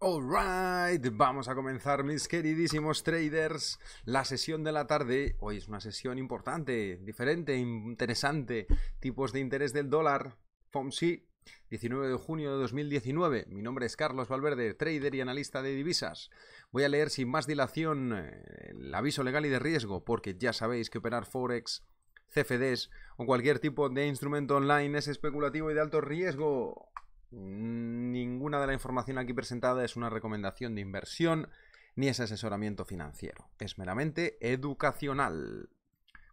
Alright, vamos a comenzar mis queridísimos traders la sesión de la tarde. Hoy es una sesión importante, diferente, interesante. Tipos de interés del dólar, FOMSI, 19 de junio de 2019. Mi nombre es Carlos Valverde, trader y analista de divisas. Voy a leer sin más dilación eh, el aviso legal y de riesgo, porque ya sabéis que operar Forex, CFDs o cualquier tipo de instrumento online es especulativo y de alto riesgo. Mm, ninguna de la información aquí presentada es una recomendación de inversión ni es asesoramiento financiero. Es meramente educacional.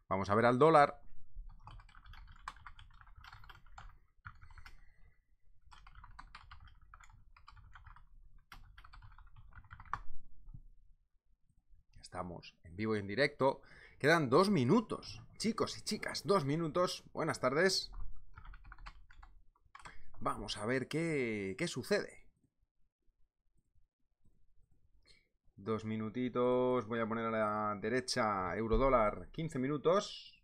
Vamos a ver al dólar. Estamos en vivo y en directo. Quedan dos minutos. Chicos y chicas, dos minutos. Buenas tardes. Vamos a ver qué, sucede. Dos minutitos. Voy a poner a la derecha euro dólar. 15 minutos.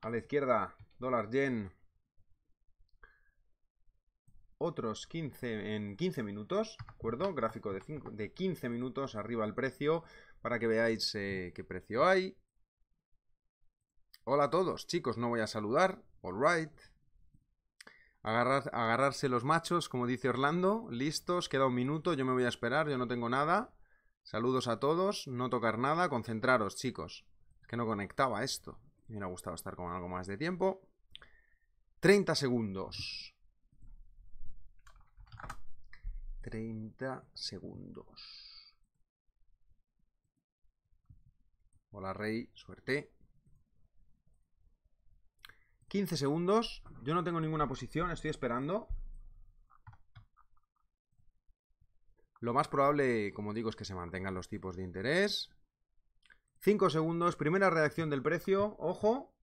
A la izquierda dólar yen. Otros 15 en 15 minutos. ¿De acuerdo? Gráfico de, de 15 minutos. Arriba el precio. Para que veáis eh, qué precio hay. Hola a todos, chicos, no voy a saludar. All right agarrarse los machos, como dice Orlando. Listos, queda un minuto, yo me voy a esperar, yo no tengo nada. Saludos a todos, no tocar nada, concentraros, chicos. Es que no conectaba esto. Me hubiera gustado estar con algo más de tiempo. 30 segundos. 30 segundos. Hola, Rey, suerte. 15 segundos. Yo no tengo ninguna posición, estoy esperando. Lo más probable, como digo, es que se mantengan los tipos de interés. 5 segundos, primera reacción del precio, ojo.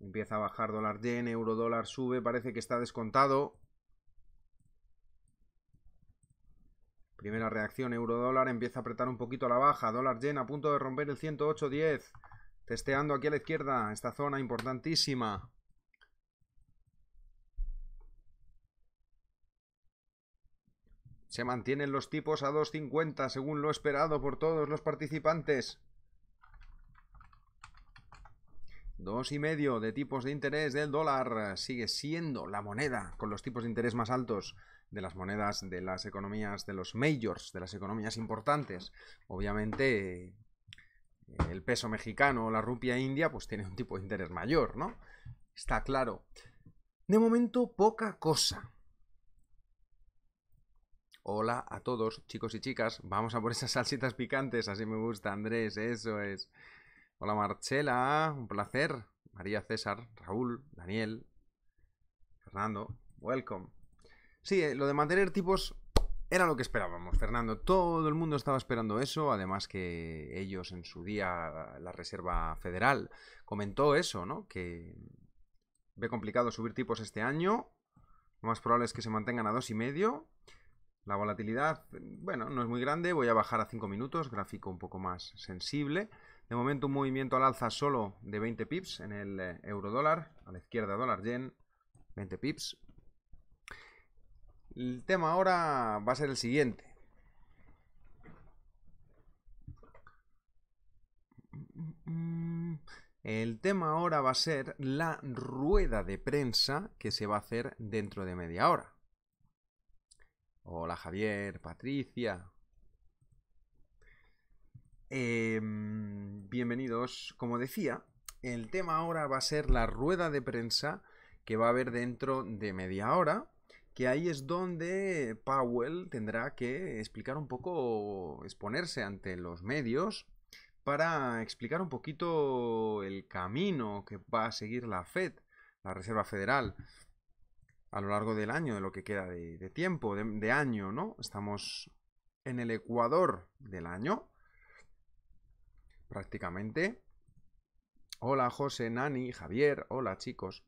Empieza a bajar dólar yen, euro dólar sube, parece que está descontado. Primera reacción, euro dólar empieza a apretar un poquito a la baja, dólar yen a punto de romper el 108.10. Testeando aquí a la izquierda, esta zona importantísima. Se mantienen los tipos a 2.50 según lo esperado por todos los participantes. Dos y medio de tipos de interés del dólar sigue siendo la moneda con los tipos de interés más altos de las monedas de las economías de los majors, de las economías importantes. Obviamente el peso mexicano o la rupia india, pues tiene un tipo de interés mayor, ¿no? Está claro. De momento, poca cosa. Hola a todos, chicos y chicas. Vamos a por esas salsitas picantes. Así me gusta, Andrés. Eso es. Hola, Marcela. Un placer. María César, Raúl, Daniel, Fernando. Welcome. Sí, eh, lo de mantener tipos era lo que esperábamos, Fernando. Todo el mundo estaba esperando eso. Además que ellos en su día, la Reserva Federal, comentó eso, ¿no? Que ve complicado subir tipos este año. Lo más probable es que se mantengan a dos y medio. La volatilidad, bueno, no es muy grande. Voy a bajar a 5 minutos, gráfico un poco más sensible. De momento un movimiento al alza solo de 20 pips en el eh, euro dólar, a la izquierda dólar yen, 20 pips, el tema ahora va a ser el siguiente. El tema ahora va a ser la rueda de prensa que se va a hacer dentro de media hora. Hola Javier, Patricia. Em, bienvenidos. Como decía, el tema ahora va a ser la rueda de prensa que va a haber dentro de media hora que ahí es donde Powell tendrá que explicar un poco, exponerse ante los medios para explicar un poquito el camino que va a seguir la Fed, la Reserva Federal, a lo largo del año, de lo que queda de, tiempo, de, de año, ¿no? Estamos en el ecuador del año, prácticamente. Hola José, Nani, Javier, hola chicos.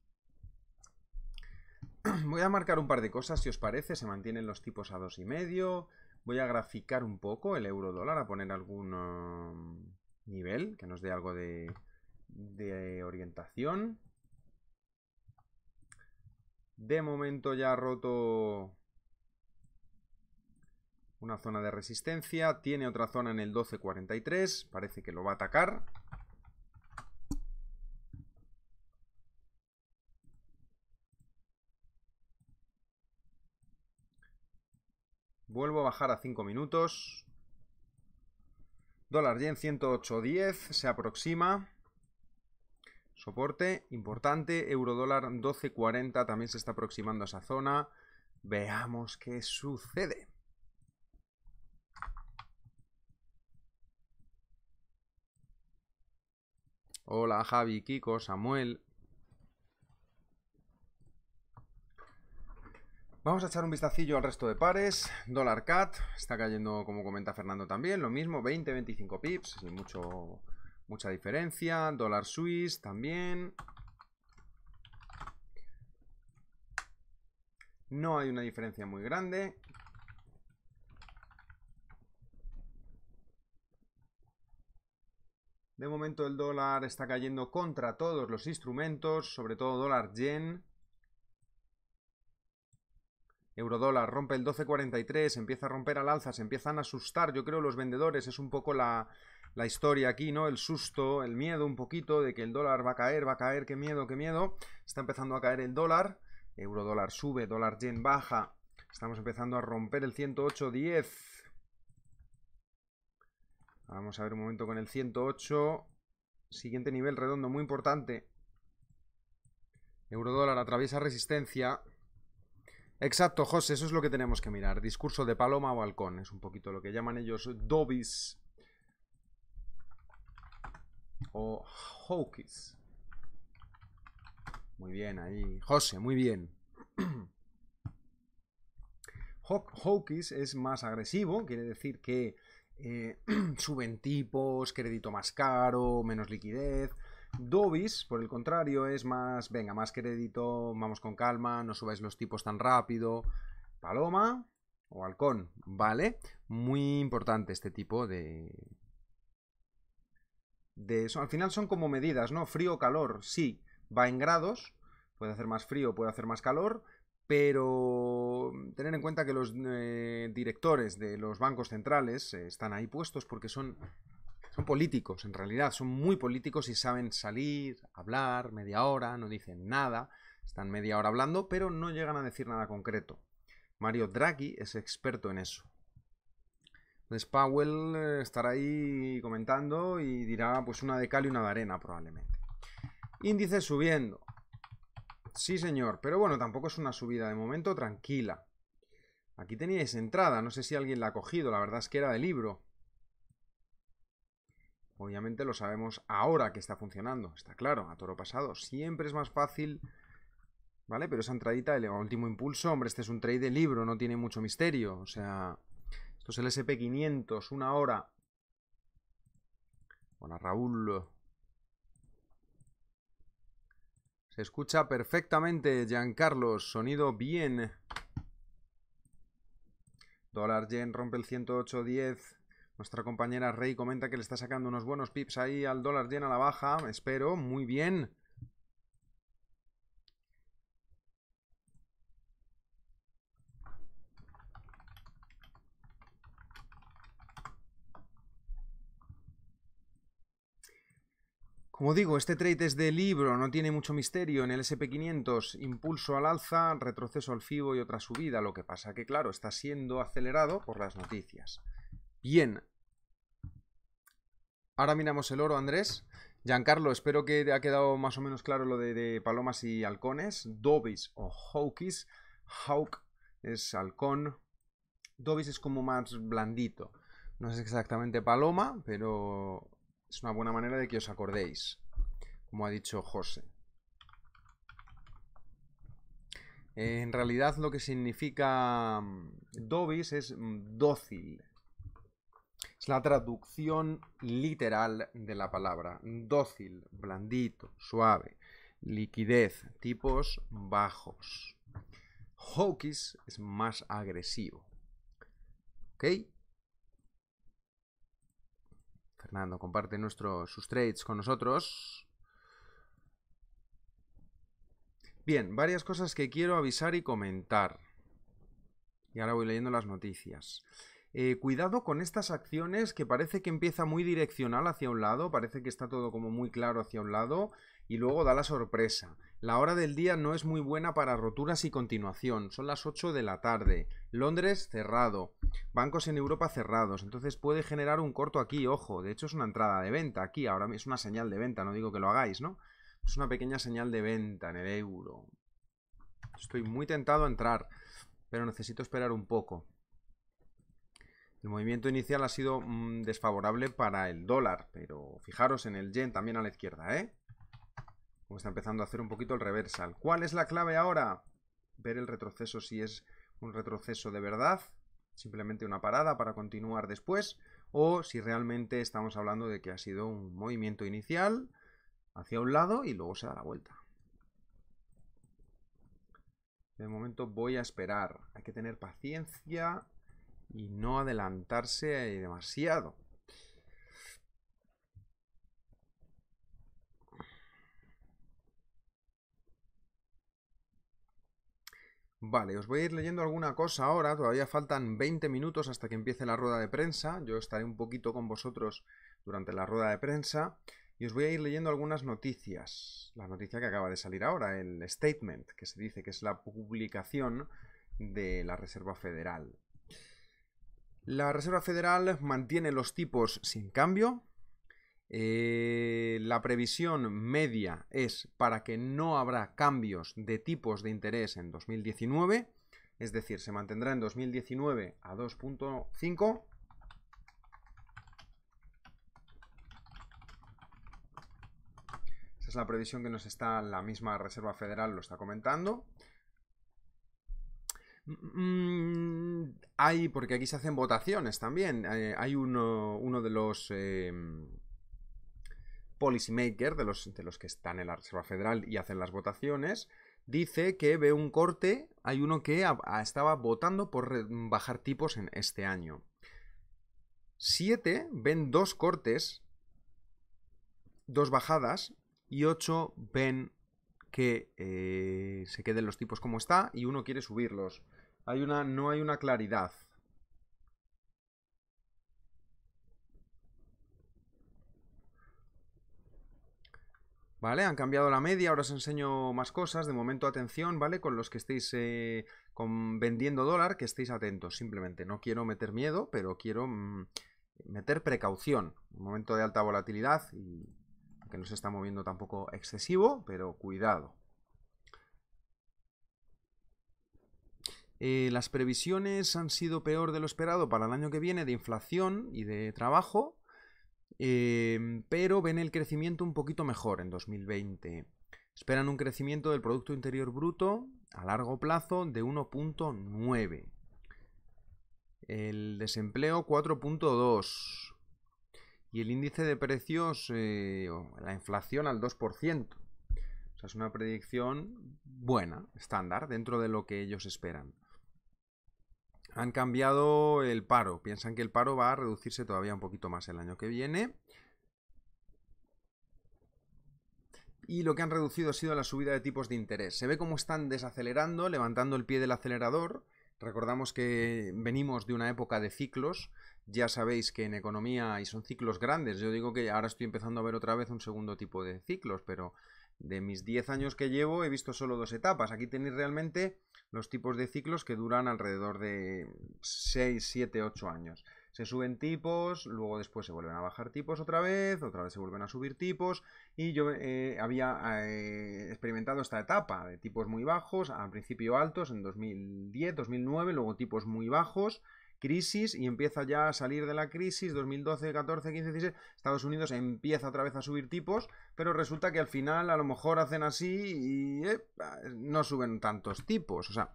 Voy a marcar un par de cosas, si os parece. Se mantienen los tipos a 2,5, Voy a graficar un poco el euro dólar, a poner algún um, nivel que nos dé algo de, de orientación. De momento ya ha roto una zona de resistencia. Tiene otra zona en el 1243. Parece que lo va a atacar. Vuelvo a bajar a 5 minutos. Dólar yen 108.10 se aproxima. Soporte importante. Eurodólar dólar 12.40 también se está aproximando a esa zona. Veamos qué sucede. Hola Javi, Kiko, Samuel. Vamos a echar un vistacillo al resto de pares. Dólar CAT está cayendo, como comenta Fernando también, lo mismo, 20-25 pips, sin mucha diferencia. Dólar Swiss también. No hay una diferencia muy grande. De momento el dólar está cayendo contra todos los instrumentos, sobre todo dólar yen. Eurodólar rompe el 12.43, empieza a romper al alza, se empiezan a asustar, yo creo, los vendedores, es un poco la, historia aquí, ¿no? El susto, el miedo un poquito de que el dólar va a caer, va a caer, qué miedo, qué miedo. Está empezando a caer el dólar, eurodólar sube, dólar yen baja. Estamos empezando a romper el 108.10. Vamos a ver un momento con el 108. Siguiente nivel redondo, muy importante. Eurodólar atraviesa resistencia. Exacto, José, eso es lo que tenemos que mirar. Discurso de paloma o balcón. es un poquito lo que llaman ellos dobbies o hawkies. Muy bien, ahí. José, muy bien. Hawkies es más agresivo, quiere decir que eh, suben tipos, crédito más caro, menos liquidez, Dobis, por el contrario, es más, venga, más crédito, vamos con calma, no subáis los tipos tan rápido. Paloma o halcón, ¿vale? Muy importante este tipo de... de Al final son como medidas, ¿no? Frío, calor, sí, va en grados, puede hacer más frío, puede hacer más calor, pero tener en cuenta que los eh, directores de los bancos centrales eh, están ahí puestos porque son son políticos, en realidad, son muy políticos y saben salir, hablar media hora, no dicen nada, están media hora hablando, pero no llegan a decir nada concreto. Mario Draghi es experto en eso. Entonces Powell eh, estará ahí comentando y dirá pues una de cal y una de arena probablemente. Índice subiendo. Sí, señor, pero bueno, tampoco es una subida de momento tranquila. Aquí teníais entrada, no sé si alguien la ha cogido, la verdad es que era de libro. Obviamente lo sabemos ahora que está funcionando, está claro, a toro pasado. Siempre es más fácil, ¿vale? Pero esa entradita, el último impulso, hombre, este es un trade de libro, no tiene mucho misterio. O sea, esto es el SP500, una hora. Hola, Raúl. Se escucha perfectamente, Giancarlos. Sonido bien. Dólar yen rompe el 108.10. Nuestra compañera Rey comenta que le está sacando unos buenos pips ahí al dólar llena a la baja. Espero, muy bien. Como digo, este trade es de libro, no tiene mucho misterio. En el SP500, impulso al alza, retroceso al FIBO y otra subida. Lo que pasa que, claro, está siendo acelerado por las noticias. Bien, Ahora miramos el oro, Andrés. Giancarlo, espero que te ha quedado más o menos claro lo de, palomas y halcones. Dobis o hawkies. Hawk es halcón. Dobis es como más blandito. No es exactamente paloma, pero es una buena manera de que os acordéis, como ha dicho José. En realidad lo que significa mm, Dobis es mm, dócil, es la traducción literal de la palabra. Dócil, blandito, suave. Liquidez, tipos bajos. Hawkish es más agresivo. ¿Ok? Fernando comparte nuestros sus trades con nosotros. Bien, varias cosas que quiero avisar y comentar. Y ahora voy leyendo las noticias. Eh, cuidado con estas acciones que parece que empieza muy direccional hacia un lado, parece que está todo como muy claro hacia un lado y luego da la sorpresa. La hora del día no es muy buena para roturas y continuación, son las 8 de la tarde. Londres cerrado, bancos en Europa cerrados, entonces puede generar un corto aquí, ojo, de hecho es una entrada de venta aquí, ahora es una señal de venta, no digo que lo hagáis, ¿no? Es una pequeña señal de venta en el euro. Estoy muy tentado a entrar, pero necesito esperar un poco. El movimiento inicial ha sido mm, desfavorable para el dólar, pero fijaros en el yen también a la izquierda, ¿eh? Como está empezando a hacer un poquito el reversal. ¿Cuál es la clave ahora? Ver el retroceso si es un retroceso de verdad, simplemente una parada para continuar después, o si realmente estamos hablando de que ha sido un movimiento inicial hacia un lado y luego se da la vuelta. De momento voy a esperar. Hay que tener paciencia y no adelantarse eh, demasiado. Vale, os voy a ir leyendo alguna cosa ahora, todavía faltan 20 minutos hasta que empiece la rueda de prensa, yo estaré un poquito con vosotros durante la rueda de prensa y os voy a ir leyendo algunas noticias. La noticia que acaba de salir ahora, el statement, que se dice que es la publicación de la Reserva Federal. La Reserva Federal mantiene los tipos sin cambio. Eh, la previsión media es para que no habrá cambios de tipos de interés en 2019, es decir, se mantendrá en 2019 a 2.5 Esa es la previsión que nos está la misma Reserva Federal, lo está comentando. Mm, mm, hay, porque aquí se hacen votaciones también. Eh, hay uno, de los em, policymakers, de los, que están en la Reserva Federal y hacen las votaciones, dice que ve un corte. Hay uno que estaba votando por bajar tipos en este año. Siete ven dos cortes, dos bajadas, y ocho ven que eh, se queden los tipos como está, y uno quiere subirlos. Hay una, no hay una claridad. ¿Vale? Han cambiado la media, ahora os enseño más cosas. De momento, atención, ¿vale? Con los que estéis eh, vendiendo dólar, que estéis atentos. Simplemente no quiero meter miedo, pero quiero mm, meter precaución. Un momento de alta volatilidad y que no se está moviendo tampoco excesivo, pero cuidado. Eh, las previsiones han sido peor de lo esperado para el año que viene de inflación y de trabajo, em, pero ven el crecimiento un poquito mejor en 2020. Esperan un crecimiento del Producto Interior Bruto a largo plazo de 1.9. El desempleo 4.2. Y el índice de precios, eh, la inflación al 2%. es una predicción buena, estándar, dentro de lo que ellos esperan. Han cambiado el paro. Piensan que el paro va a reducirse todavía un poquito más el año que viene. Y lo que han reducido ha sido la subida de tipos de interés. Se ve cómo están desacelerando, levantando el pie del acelerador. Recordamos que venimos de una época de ciclos. Ya sabéis que en economía y son ciclos grandes. Yo digo que ahora estoy empezando a ver otra vez un segundo tipo de ciclos, pero de mis 10 años que llevo he visto solo dos etapas. Aquí tenéis realmente los tipos de ciclos que duran alrededor de 6, 7, 8 años. Se suben tipos, luego después se vuelven a bajar tipos otra vez, otra vez se vuelven a subir tipos y yo eh, había eh, experimentado esta etapa de tipos muy bajos, al principio altos en 2010, 2009, luego tipos muy bajos crisis y empieza ya a salir de la crisis, 2012, 14, 15, 16, Estados Unidos empieza otra vez a subir tipos, pero resulta que al final a lo mejor hacen así y no suben tantos tipos, o sea,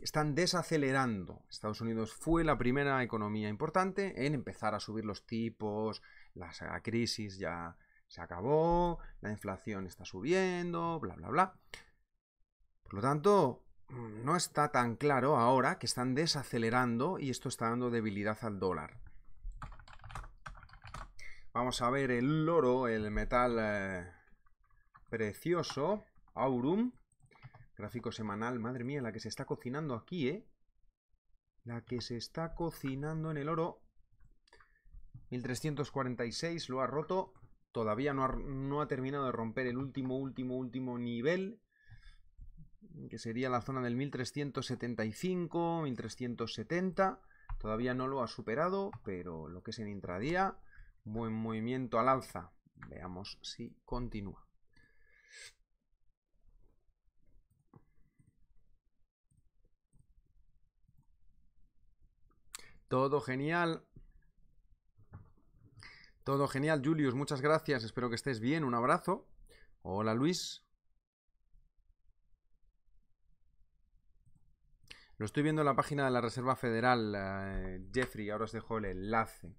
están desacelerando. Estados Unidos fue la primera economía importante en empezar a subir los tipos, la crisis ya se acabó, la inflación está subiendo, bla, bla, bla. Por lo tanto, Mm, no está tan claro ahora que están desacelerando y esto está dando debilidad al dólar. Vamos a ver el oro, el metal eh, precioso, aurum, gráfico semanal. Madre mía, la que se está cocinando aquí, ¿eh? La que se está cocinando en el oro. 1346, lo ha roto. Todavía no ha, no ha terminado de romper el último, último, último nivel que sería la zona del 1375, 1370. Todavía no lo ha superado, pero lo que es en intradía, buen movimiento al alza. Veamos si continúa. Todo genial. Todo genial, Julius. Muchas gracias. Espero que estés bien. Un abrazo. Hola, Luis. Lo estoy viendo en la página de la Reserva Federal, eh, Jeffrey, ahora os dejo el enlace.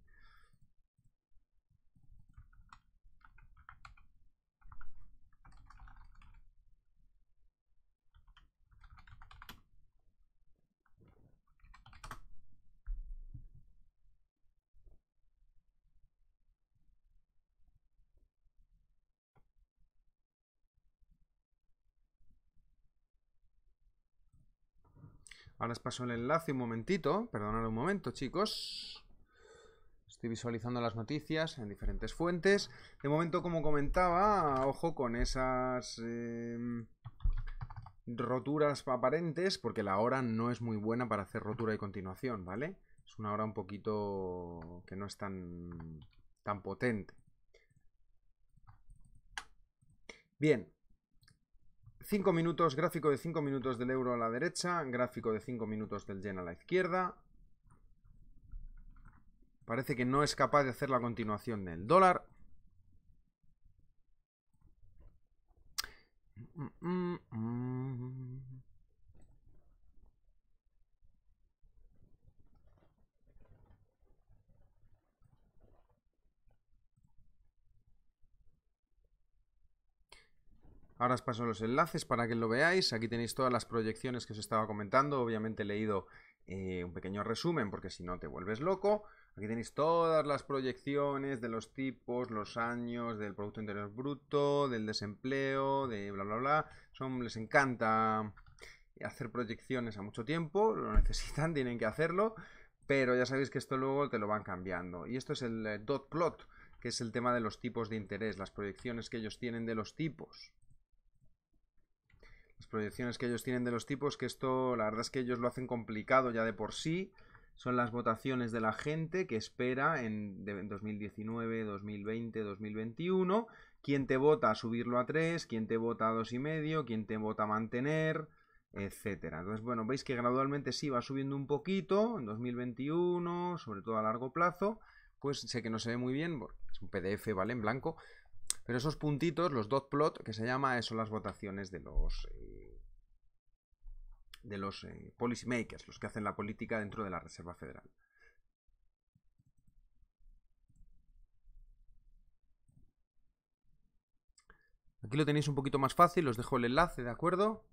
Ahora os paso el enlace un momentito. Perdonad un momento, chicos. Estoy visualizando las noticias en diferentes fuentes. De momento, como comentaba, ojo con esas em, roturas aparentes, porque la hora no es muy buena para hacer rotura y continuación, ¿vale? Es una hora un poquito que no es tan, tan potente. Bien, 5 minutos, gráfico de 5 minutos del euro a la derecha, gráfico de 5 minutos del yen a la izquierda. Parece que no es capaz de hacer la continuación del dólar. Mm, mm, mm. Ahora os paso los enlaces para que lo veáis. Aquí tenéis todas las proyecciones que os estaba comentando. Obviamente he leído eh, un pequeño resumen porque si no te vuelves loco. Aquí tenéis todas las proyecciones de los tipos, los años, del Producto Interior Bruto, del desempleo, de bla, bla, bla. Son, les encanta hacer proyecciones a mucho tiempo, lo necesitan, tienen que hacerlo, pero ya sabéis que esto luego te lo van cambiando. Y esto es el eh, dot plot, que es el tema de los tipos de interés, las proyecciones que ellos tienen de los tipos las proyecciones que ellos tienen de los tipos, que esto la verdad es que ellos lo hacen complicado ya de por sí. Son las votaciones de la gente que espera en 2019, 2020, 2021. ¿Quién te vota a subirlo a 3? ¿Quién te vota a 2,5? ¿Quién te vota a mantener? Etcétera. Entonces, bueno, veis que gradualmente sí va subiendo un poquito en 2021, sobre todo a largo plazo. Pues sé que no se ve muy bien, es un PDF, ¿vale? En blanco. Pero esos puntitos, los dot plot, que se llama, eh, son las votaciones de los eh, de los eh, policymakers, los que hacen la política dentro de la Reserva Federal. Aquí lo tenéis un poquito más fácil, os dejo el enlace, ¿de acuerdo?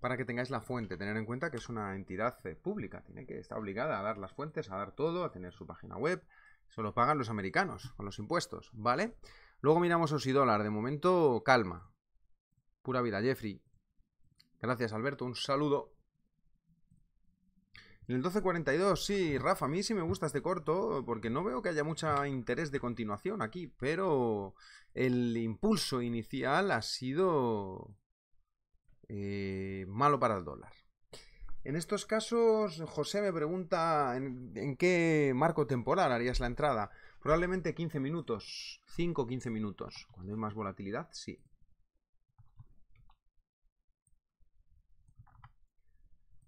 Para que tengáis la fuente, tener en cuenta que es una entidad eh, pública, tiene que estar obligada a dar las fuentes, a dar todo, a tener su página web, se lo pagan los americanos con los impuestos, ¿vale? Luego miramos OSI dólar. De momento, calma. Pura vida, Jeffrey. Gracias, Alberto. Un saludo. En el 1242, sí, Rafa, a mí sí me gusta este corto, porque no veo que haya mucho interés de continuación aquí, pero el impulso inicial ha sido eh, malo para el dólar. En estos casos, José me pregunta en, qué marco temporal harías la entrada. Probablemente 15 minutos, 5 o 15 minutos. Cuando hay más volatilidad, sí.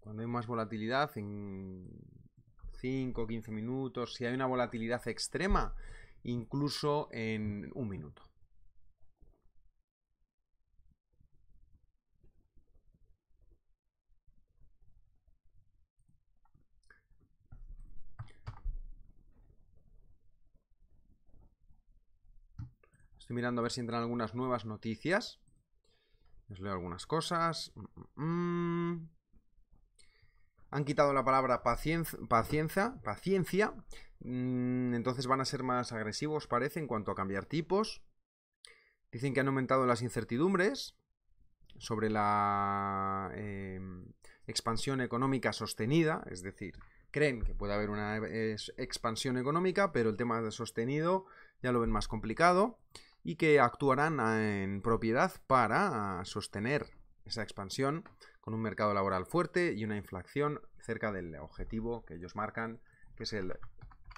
Cuando hay más volatilidad, en 5 o 15 minutos. Si hay una volatilidad extrema, incluso en un minuto. Estoy mirando a ver si entran algunas nuevas noticias. Les leo algunas cosas. Mm, mm, mm. Han quitado la palabra paciencia, paciencia, paciencia. entonces van a ser más agresivos, parece, en cuanto a cambiar tipos. Dicen que han aumentado las incertidumbres sobre la em, expansión económica sostenida, es decir, creen que puede haber una expansión económica, pero el tema de sostenido ya lo ven más complicado y que actuarán ah, en propiedad para ah, sostener esa expansión con un mercado laboral fuerte y una inflación cerca del objetivo que ellos marcan, que es el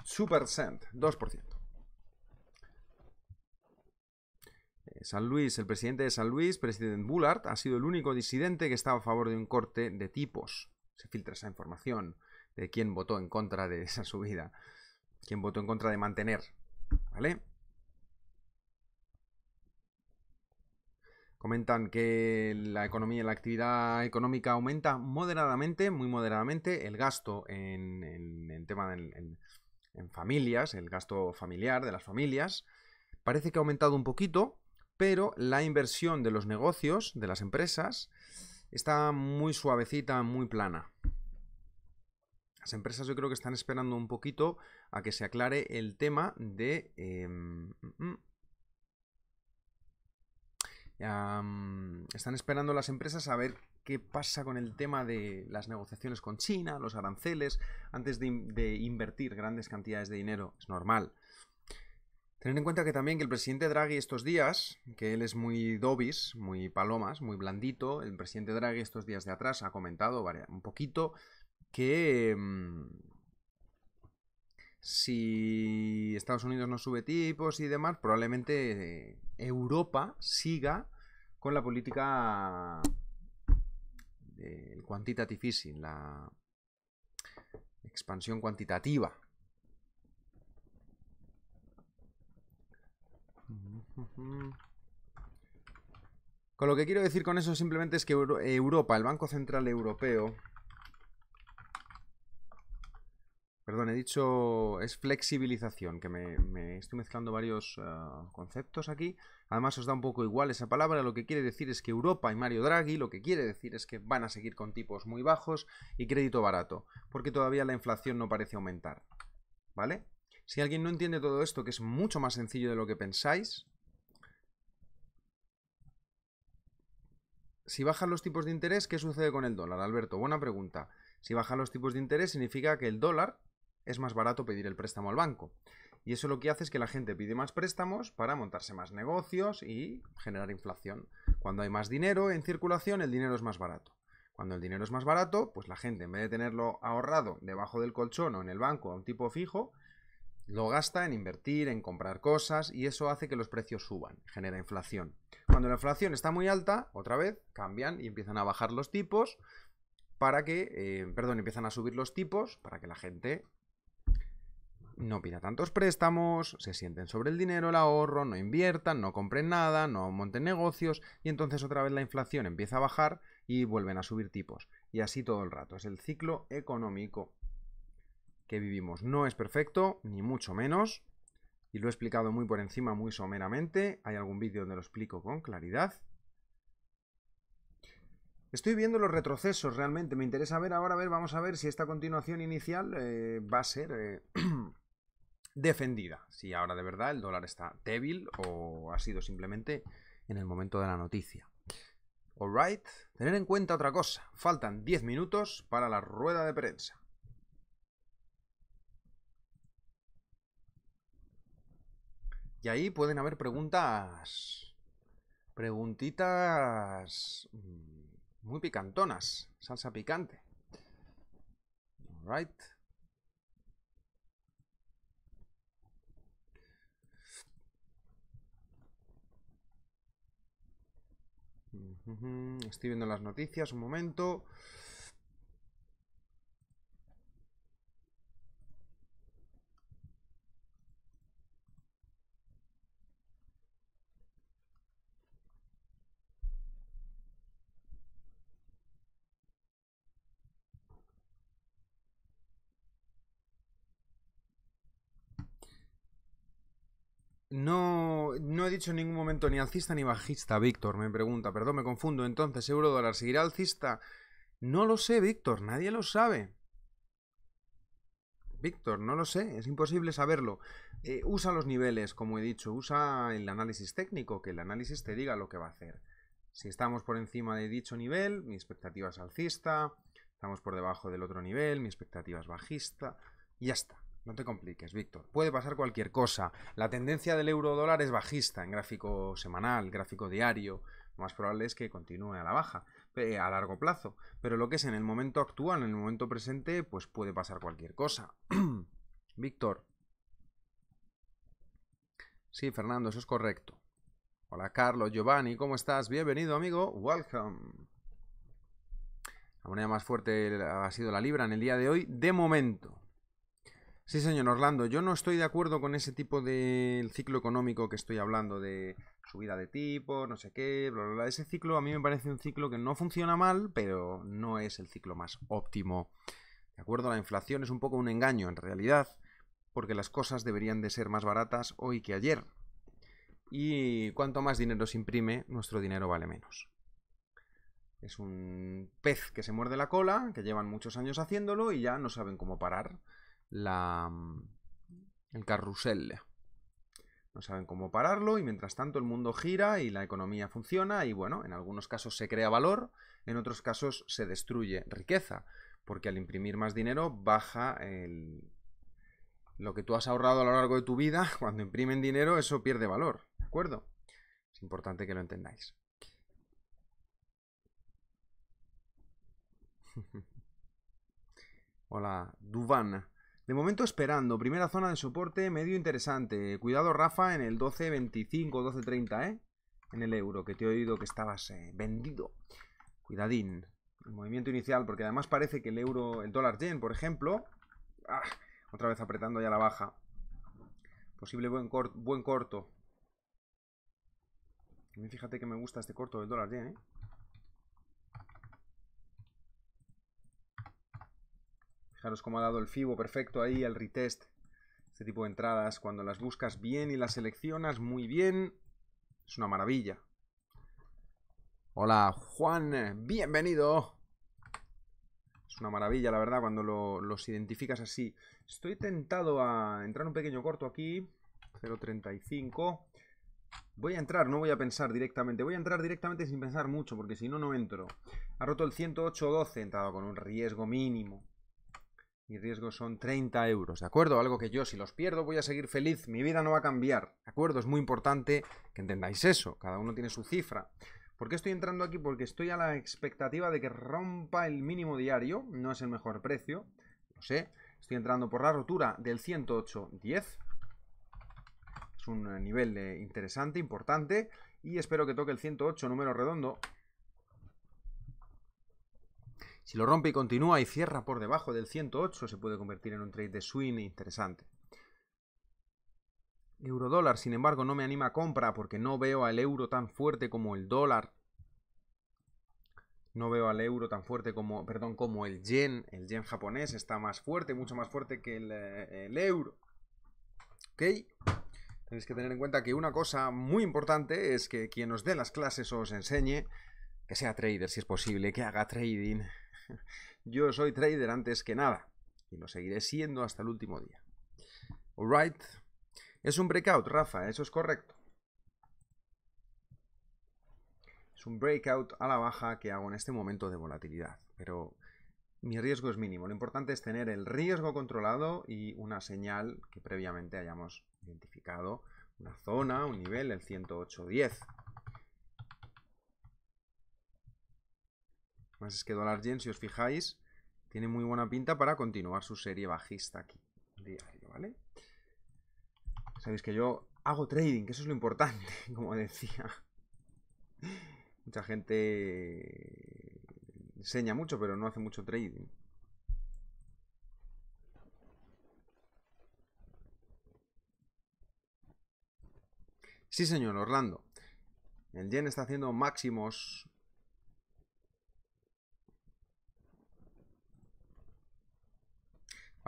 Supercent, 2%. Eh, San Luis, el presidente de San Luis, presidente Bullard, ha sido el único disidente que estaba a favor de un corte de tipos. Se filtra esa información de quién votó en contra de esa subida, quién votó en contra de mantener, ¿vale? Comentan que la economía, la actividad económica aumenta moderadamente, muy moderadamente, el gasto en, en, tema en, familias, el gasto familiar de las familias, parece que ha aumentado un poquito, pero la inversión de los negocios, de las empresas, está muy suavecita, muy plana. Las empresas yo creo que están esperando un poquito a que se aclare el tema de... Em, mm, mm, están esperando las empresas a ver qué pasa con el tema de las negociaciones con China, los aranceles, antes de, invertir grandes cantidades de dinero. Es normal. Tener en cuenta que también que el presidente Draghi estos días, que él es muy dobis, muy palomas, muy blandito, el presidente Draghi estos días de atrás ha comentado un poquito que em, si Estados Unidos no sube tipos y demás, probablemente Europa siga con la política del quantitative easing, la expansión cuantitativa. Con lo que quiero decir con eso simplemente es que Europa, el Banco Central Europeo, Perdón, he dicho es flexibilización, que me, estoy mezclando varios eh, conceptos aquí. Además os da un poco igual esa palabra, lo que quiere decir es que Europa y Mario Draghi lo que quiere decir es que van a seguir con tipos muy bajos y crédito barato, porque todavía la inflación no parece aumentar. ¿Vale? Si alguien no entiende todo esto, que es mucho más sencillo de lo que pensáis, si bajan los tipos de interés, ¿qué sucede con el dólar? Alberto, buena pregunta. Si bajan los tipos de interés significa que el dólar es más barato pedir el préstamo al banco. Y eso lo que hace es que la gente pide más préstamos para montarse más negocios y generar inflación. Cuando hay más dinero en circulación, el dinero es más barato. Cuando el dinero es más barato, pues la gente en vez de tenerlo ahorrado debajo del colchón o en el banco a un tipo fijo, lo gasta en invertir, en comprar cosas y eso hace que los precios suban, genera inflación. Cuando la inflación está muy alta, otra vez cambian y empiezan a bajar los tipos para que, eh, perdón, empiezan a subir los tipos para que la gente no pida tantos préstamos, se sienten sobre el dinero, el ahorro, no inviertan, no compren nada, no monten negocios y entonces otra vez la inflación empieza a bajar y vuelven a subir tipos. Y así todo el rato. Es el ciclo económico que vivimos. No es perfecto, ni mucho menos. Y lo he explicado muy por encima, muy someramente. Hay algún vídeo donde lo explico con claridad. Estoy viendo los retrocesos realmente. Me interesa ver ahora, a ver, vamos a ver si esta continuación inicial eh, va a ser eh, defendida. Si ahora de verdad el dólar está débil o ha sido simplemente en el momento de la noticia. Alright, tener en cuenta otra cosa. Faltan 10 minutos para la rueda de prensa. Y ahí pueden haber preguntas. Preguntitas. Mm, muy picantonas. Salsa picante. right. Estoy viendo las noticias, un momento. No no he dicho en ningún momento ni alcista ni bajista, Víctor, me pregunta, perdón, me confundo. Entonces, Eurodólar ¿seguirá alcista? No lo sé, Víctor, nadie lo sabe. Víctor, no lo sé, es imposible saberlo. Eh, usa los niveles, como he dicho, usa el análisis técnico, que el análisis te diga lo que va a hacer. Si estamos por encima de dicho nivel, mi expectativa es alcista, estamos por debajo del otro nivel, mi expectativa es bajista, y ya está. No te compliques, Víctor. Puede pasar cualquier cosa. La tendencia del euro dólar es bajista en gráfico semanal, gráfico diario. Lo más probable es que continúe a la baja, a largo plazo. Pero lo que es en el momento actual, en el momento presente, pues puede pasar cualquier cosa. Víctor. Sí, Fernando, eso es correcto. Hola, Carlos, Giovanni, ¿cómo estás? Bienvenido, amigo. Welcome. La moneda más fuerte ha sido la libra en el día de hoy, de momento. Sí, señor Orlando, yo no estoy de acuerdo con ese tipo de ciclo económico que estoy hablando, de subida de tipo, no sé qué, bla, bla, bla. Ese ciclo a mí me parece un ciclo que no funciona mal, pero no es el ciclo más óptimo. De acuerdo, la inflación es un poco un engaño en realidad, porque las cosas deberían de ser más baratas hoy que ayer. Y cuanto más dinero se imprime, nuestro dinero vale menos. Es un pez que se muerde la cola, que llevan muchos años haciéndolo y ya no saben cómo parar la, mm, el carrusel. No saben cómo pararlo y mientras tanto el mundo gira y la economía funciona y bueno, en algunos casos se crea valor, en otros casos se destruye riqueza, porque al imprimir más dinero baja el, lo que tú has ahorrado a lo largo de tu vida, cuando imprimen dinero eso pierde valor, ¿de acuerdo? Es importante que lo entendáis. Hola, Duvan. De momento esperando, primera zona de soporte medio interesante. Cuidado Rafa en el 12.25, 12.30, ¿eh? En el euro, que te he oído que estabas eh, vendido. Cuidadín. El movimiento inicial, porque además parece que el euro, el dólar yen, por ejemplo... Ah, otra vez apretando ya la baja. Posible buen, corto buen corto. Fíjate que me gusta este corto del dólar yen, ¿eh? Fijaros cómo ha dado el FIBO perfecto ahí, el retest. Este tipo de entradas, cuando las buscas bien y las seleccionas muy bien, es una maravilla. Hola, Juan, bienvenido. Es una maravilla, la verdad, cuando los identificas así. Estoy tentado a entrar un pequeño corto aquí. 0.35. Voy a entrar, no voy a pensar directamente. Voy a entrar directamente sin pensar mucho, porque si no, no entro. Ha roto el 108.12, he entrado con un riesgo mínimo. Mi riesgo son 30 euros, ¿de acuerdo? Algo que yo si los pierdo voy a seguir feliz, mi vida no va a cambiar, ¿de acuerdo? Es muy importante que entendáis eso, cada uno tiene su cifra. ¿Por qué estoy entrando aquí? Porque estoy a la expectativa de que rompa el mínimo diario, no es el mejor precio, lo sé. Estoy entrando por la rotura del 108.10, es un eh, nivel eh, interesante, importante, y espero que toque el 108, número redondo, si lo rompe y continúa y cierra por debajo del 108, se puede convertir en un trade de swing interesante. Eurodólar, sin embargo, no me anima a compra porque no veo al euro tan fuerte como el dólar. No veo al euro tan fuerte como, perdón, como el yen. El yen japonés está más fuerte, mucho más fuerte que el, eh, euro. ¿Ok? Tenéis que tener en cuenta que una cosa muy importante es que quien os dé las clases os enseñe que sea trader si es posible, que haga trading, Yo soy trader antes que nada y lo seguiré siendo hasta el último día. Alright. Es un breakout, Rafa, eso es correcto. Es un breakout a la baja que hago en este momento de volatilidad, pero mi riesgo es mínimo. Lo importante es tener el riesgo controlado y una señal que previamente hayamos identificado, una zona, un nivel, el 108.10. Más es que Dollar Yen, si os fijáis, tiene muy buena pinta para continuar su serie bajista aquí. Sabéis que yo hago trading, que eso es lo importante, como decía. Mucha gente enseña mucho, pero no hace mucho trading. Sí, señor, Orlando. El yen está haciendo máximos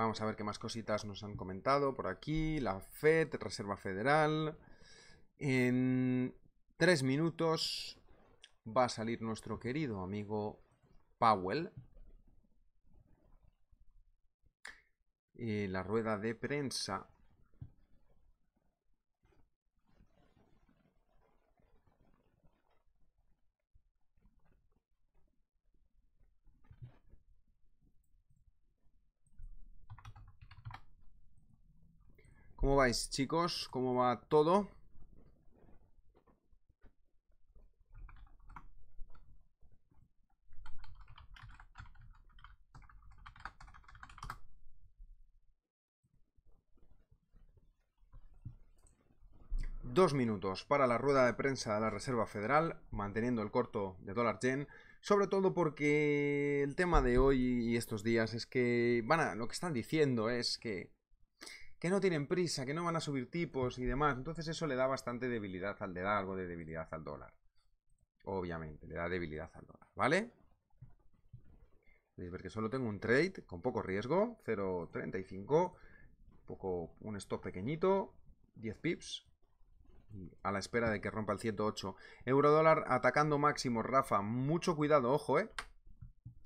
Vamos a ver qué más cositas nos han comentado por aquí. La FED, Reserva Federal. En tres minutos va a salir nuestro querido amigo Powell. Eh, la rueda de prensa ¿Cómo vais, chicos? ¿Cómo va todo? Dos minutos para la rueda de prensa de la Reserva Federal, manteniendo el corto de dólar yen, sobre todo porque el tema de hoy y estos días es que van a, lo que están diciendo es que que no tienen prisa, que no van a subir tipos y demás. Entonces eso le da bastante debilidad, al, le da algo de debilidad al dólar. Obviamente, le da debilidad al dólar, ¿vale? Podéis ver que solo tengo un trade con poco riesgo, 0.35, poco, un stop pequeñito, 10 pips. a la espera de que rompa el 108. Euro dólar atacando máximo, Rafa. Mucho cuidado, ojo, ¿eh?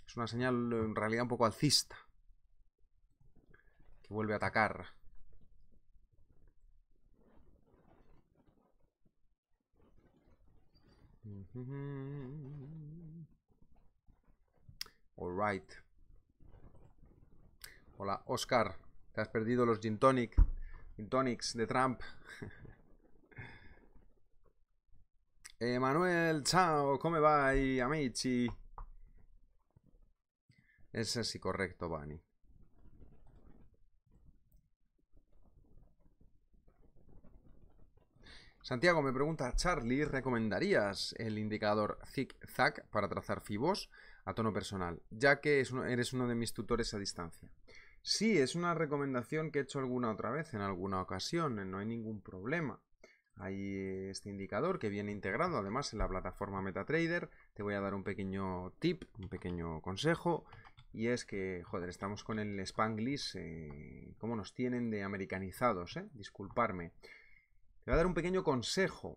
Es una señal en realidad un poco alcista. Que vuelve a atacar. Alright. Hola, Oscar. Te has perdido los gin tonic. Gin tonics de Trump. Emanuel, chao, ¿cómo va? Amici. Ese sí correcto, Bani. Santiago me pregunta, Charlie, ¿recomendarías el indicador zig-zag para trazar fibos a tono personal, ya que eres uno de mis tutores a distancia? Sí, es una recomendación que he hecho alguna otra vez, en alguna ocasión, eh, no hay ningún problema. Hay eh, este indicador que viene integrado además en la plataforma MetaTrader. Te voy a dar un pequeño tip, un pequeño consejo. Y es que, joder, estamos con el Spanglish, eh, ¿cómo nos tienen de americanizados, disculparme. Te voy a dar un pequeño consejo.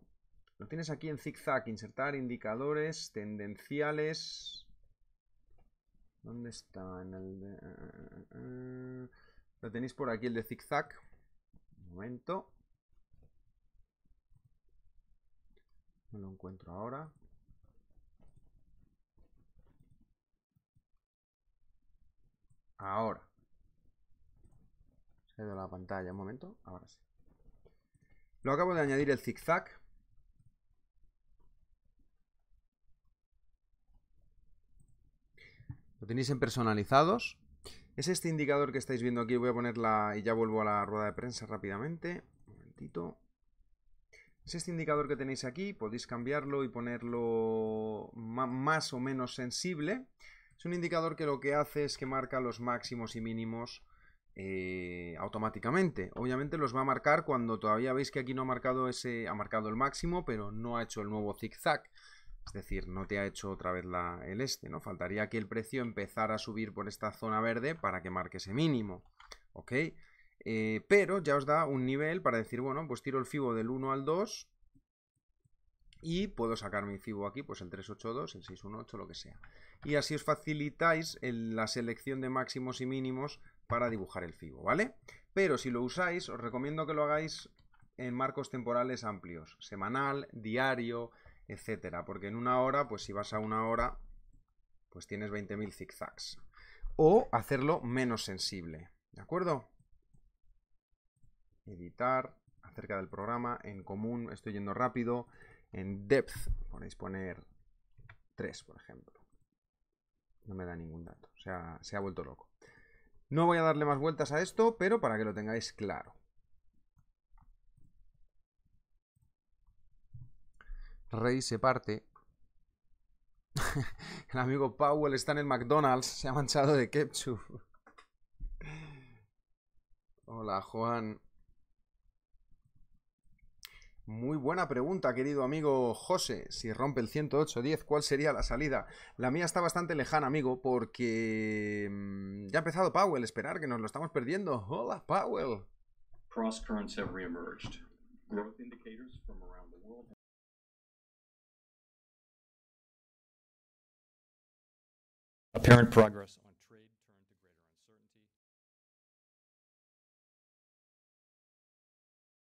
Lo tienes aquí en zigzag, insertar indicadores tendenciales. ¿Dónde está? En el eh, eh, eh. lo tenéis por aquí, el de zigzag. Un momento. No lo encuentro ahora. Ahora. Se ha ido la pantalla, un momento. Ahora sí. Lo acabo de añadir el zigzag. Lo tenéis en personalizados. Es este indicador que estáis viendo aquí. Voy a ponerla y ya vuelvo a la rueda de prensa rápidamente. Un Es este indicador que tenéis aquí. Podéis cambiarlo y ponerlo más o menos sensible. Es un indicador que lo que hace es que marca los máximos y mínimos eh, automáticamente. Obviamente los va a marcar cuando todavía veis que aquí no ha marcado ese, ha marcado el máximo, pero no ha hecho el nuevo zigzag. Es decir, no te ha hecho otra vez el este, ¿no? Faltaría que el precio empezara a subir por esta zona verde para que marque ese mínimo, ¿ok? Eh, pero ya os da un nivel para decir, bueno, pues tiro el FIBO del 1 al 2 y puedo sacar mi FIBO aquí, pues el 382, el 618, lo que sea. Y así os facilitáis en la selección de máximos y mínimos para dibujar el fibo, ¿vale? Pero si lo usáis, os recomiendo que lo hagáis en marcos temporales amplios, semanal, diario, etcétera, porque en una hora, pues si vas a una hora, pues tienes 20.000 zigzags. O hacerlo menos sensible, ¿de acuerdo? Editar, acerca del programa, en común, estoy yendo rápido, en depth, podéis poner 3, por ejemplo. No me da ningún dato, o sea, se ha vuelto loco. No voy a darle más vueltas a esto, pero para que lo tengáis claro. Rey se parte. el amigo Powell está en el McDonald's, se ha manchado de ketchup. Hola, Juan. Muy buena pregunta, querido amigo José. Si rompe el 108.10, ¿cuál sería la salida? La mía está bastante lejana, amigo, porque mm, ya ha empezado Powell. Esperar que nos lo estamos perdiendo. Hola, Powell. Cross currents have reemerged. Growth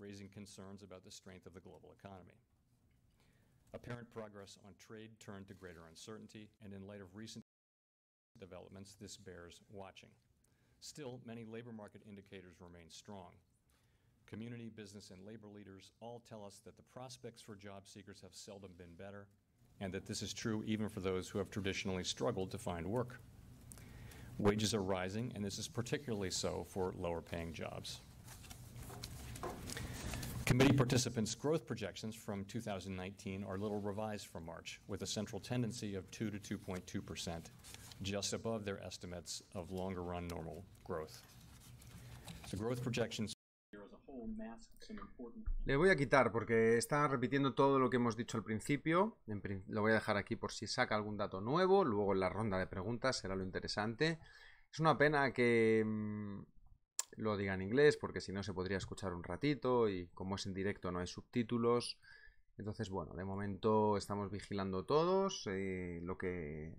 raising concerns about the strength of the global economy. Apparent progress on trade turned to greater uncertainty, and in light of recent developments, this bears watching. Still, many labor market indicators remain strong. Community, business, and labor leaders all tell us that the prospects for job seekers have seldom been better, and that this is true even for those who have traditionally struggled to find work. Wages are rising, and this is particularly so for lower paying jobs. Committee participants' growth projections from 2019 are little revised from March, with a central tendency of 2 to 2.2 percent, just above their estimates of longer-run normal growth. The growth projections Le voy a quitar porque está repitiendo todo lo que hemos dicho al principio. Lo voy a dejar aquí por si saca algún dato nuevo. Luego en la ronda de preguntas será lo interesante. Es una pena que mm, lo diga en inglés, porque si no se podría escuchar un ratito y como es en directo no hay subtítulos. Entonces, bueno, de momento estamos vigilando todos eh, lo que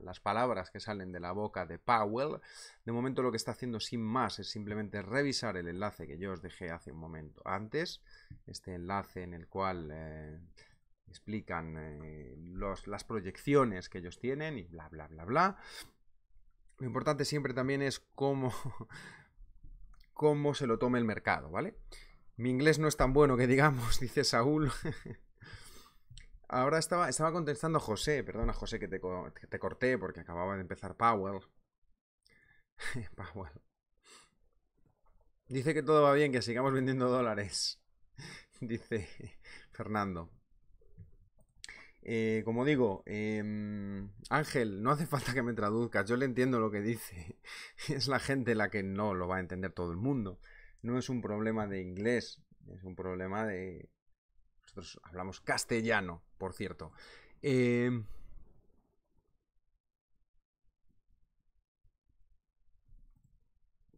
las palabras que salen de la boca de Powell. De momento lo que está haciendo sin más es simplemente revisar el enlace que yo os dejé hace un momento antes, este enlace en el cual eh, explican eh, las proyecciones que ellos tienen y bla, bla, bla, bla. Lo importante siempre también es cómo... cómo se lo tome el mercado, ¿vale? Mi inglés no es tan bueno que digamos, dice Saúl. Ahora estaba, estaba contestando a José, perdona José que te, corté porque acababa de empezar Powell. Powell. Dice que todo va bien, que sigamos vendiendo dólares. Dice Fernando. Eh, como digo, em, Ángel, no hace falta que me traduzcas, yo le entiendo lo que dice. Es la gente la que no lo va a entender todo el mundo. No es un problema de inglés, es un problema de... Nosotros hablamos castellano, por cierto. Eh,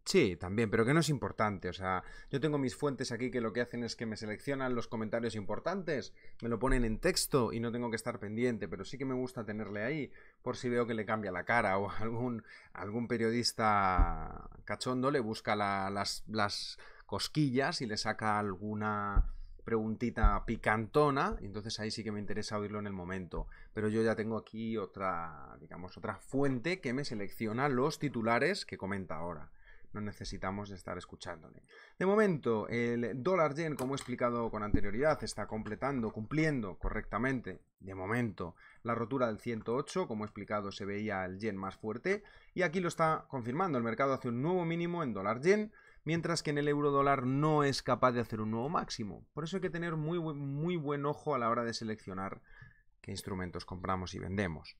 Sí, también, pero que no es importante. O sea, yo tengo mis fuentes aquí que lo que hacen es que me seleccionan los comentarios importantes, me lo ponen en texto y no tengo que estar pendiente, pero sí que me gusta tenerle ahí por si veo que le cambia la cara o algún, algún periodista cachondo le busca las, las cosquillas y le saca alguna preguntita picantona, entonces ahí sí que me interesa oírlo en el momento. Pero yo ya tengo aquí otra, digamos, otra fuente que me selecciona los titulares que comenta ahora no necesitamos estar escuchándole. De momento, el dólar yen, como he explicado con anterioridad, está completando, cumpliendo correctamente, de momento, la rotura del 108, como he explicado, se veía el yen más fuerte, y aquí lo está confirmando, el mercado hace un nuevo mínimo en dólar yen, mientras que en el euro dólar no es capaz de hacer un nuevo máximo. Por eso hay que tener muy, muy buen ojo a la hora de seleccionar qué instrumentos compramos y vendemos.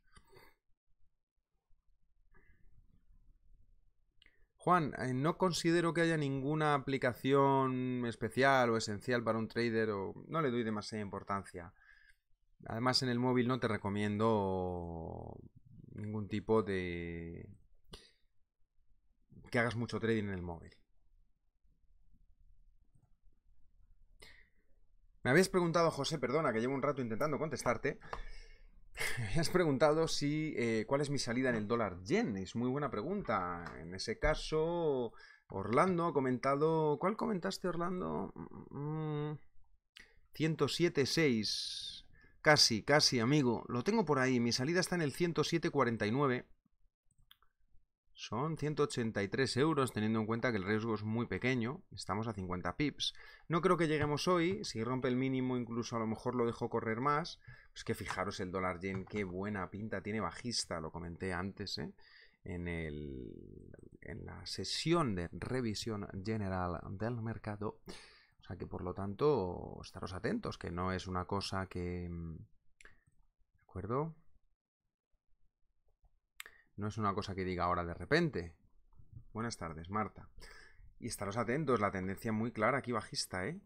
Juan, eh, no considero que haya ninguna aplicación especial o esencial para un trader o no le doy demasiada importancia. Además, en el móvil no te recomiendo ningún tipo de... que hagas mucho trading en el móvil. Me habías preguntado, José, perdona, que llevo un rato intentando contestarte, Me has preguntado si eh, cuál es mi salida en el dólar yen. Es muy buena pregunta. En ese caso, Orlando ha comentado. ¿Cuál comentaste, Orlando? 107.6. Mm, casi, casi, amigo. Lo tengo por ahí. Mi salida está en el 107.49. Son 183 euros teniendo en cuenta que el riesgo es muy pequeño, estamos a 50 pips. No creo que lleguemos hoy, si rompe el mínimo incluso a lo mejor lo dejo correr más. Es que fijaros el dólar yen, qué buena pinta tiene bajista, lo comenté antes ¿eh? en, en la sesión de revisión general del mercado. O sea que por lo tanto estaros atentos, que no es una cosa que... Mm, ¿De acuerdo? No es una cosa que diga ahora de repente. Buenas tardes, Marta. Y estaros atentos, la tendencia muy clara aquí bajista, ¿eh?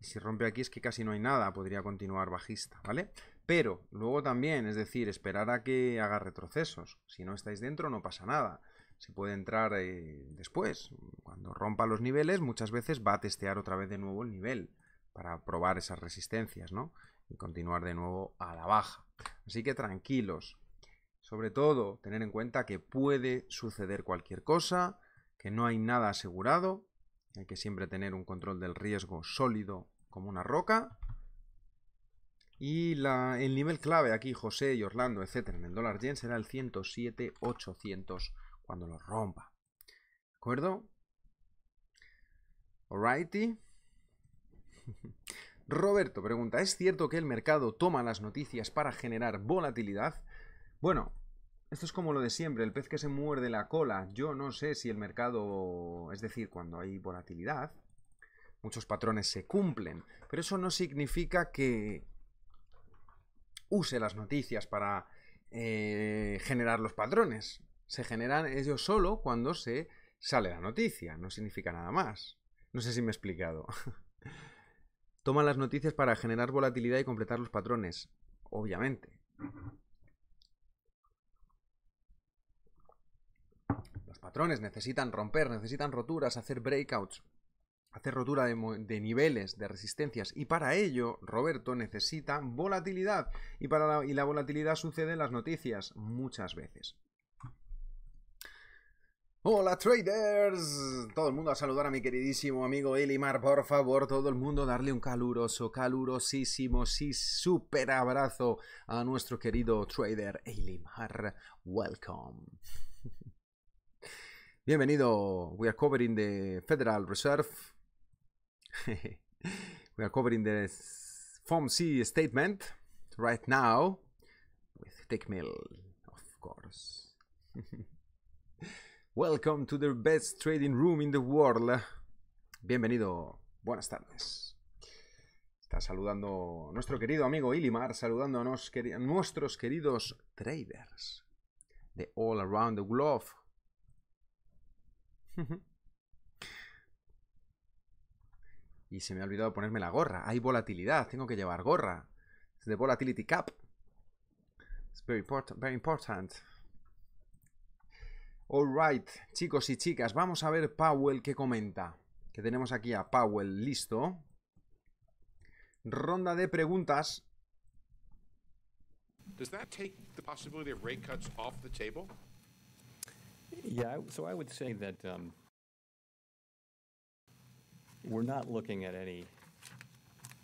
si rompe aquí es que casi no hay nada, podría continuar bajista, ¿vale? Pero luego también, es decir, esperar a que haga retrocesos. Si no estáis dentro no pasa nada. Se puede entrar eh, después. Cuando rompa los niveles, muchas veces va a testear otra vez de nuevo el nivel para probar esas resistencias, ¿no? Y continuar de nuevo a la baja. Así que tranquilos, sobre todo, tener en cuenta que puede suceder cualquier cosa, que no hay nada asegurado, hay que siempre tener un control del riesgo sólido como una roca. Y el nivel clave aquí, José y Orlando, etcétera, en el dólar yen será el 107,800 cuando lo rompa. ¿De acuerdo? Alrighty. Roberto pregunta, ¿es cierto que el mercado toma las noticias para generar volatilidad? Bueno, esto es como lo de siempre, el pez que se muerde la cola. Yo no sé si el mercado, es decir, cuando hay volatilidad, muchos patrones se cumplen, pero eso no significa que use las noticias para eh, generar los patrones. Se generan ellos solo cuando se sale la noticia, no significa nada más. No sé si me he explicado. Toman las noticias para generar volatilidad y completar los patrones, obviamente. patrones, necesitan romper, necesitan roturas, hacer breakouts, hacer rotura de, niveles, de resistencias, y para ello, Roberto necesita volatilidad, y, para la, y la volatilidad sucede en las noticias muchas veces. Hola traders, todo el mundo a saludar a mi queridísimo amigo Elimar, por favor, todo el mundo darle un caluroso, calurosísimo, sí, súper abrazo a nuestro querido trader Elimar, welcome. Bienvenido. We are covering the Federal Reserve. we are covering the FOMC statement right now with Tickmill, of course. Welcome to the best trading room in the world. Bienvenido. Buenas tardes. Está saludando nuestro querido amigo Ilimar, saludándonos a nuestros queridos traders de all around the globe y se me ha olvidado ponerme la gorra. Hay volatilidad, tengo que llevar gorra. Es de Volatility Cap. Es very important. Very important. Alright, chicos y chicas, vamos a ver Powell que comenta. Que tenemos aquí a Powell listo. Ronda de preguntas. Does that take the possibility of rate cuts off the table? Yeah, so I would say that um, we're not looking at any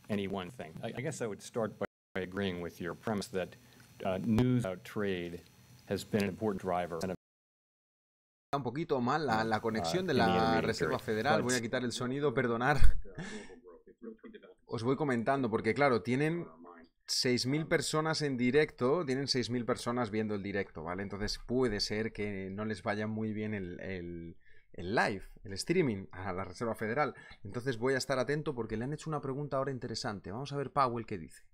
any one thing. I, I guess I would start by, agreeing with your premise that uh, news about trade has been an important driver. Un poquito mal la, la conexión de uh, la Reserva Federal. Voy a quitar el sonido, perdonar. Os voy comentando porque, claro, tienen 6.000 personas en directo, tienen 6.000 personas viendo el directo, ¿vale? Entonces puede ser que no les vaya muy bien el, live, el streaming a la Reserva Federal. Entonces voy a estar atento porque le han hecho una pregunta ahora interesante. Vamos a ver Powell qué dice.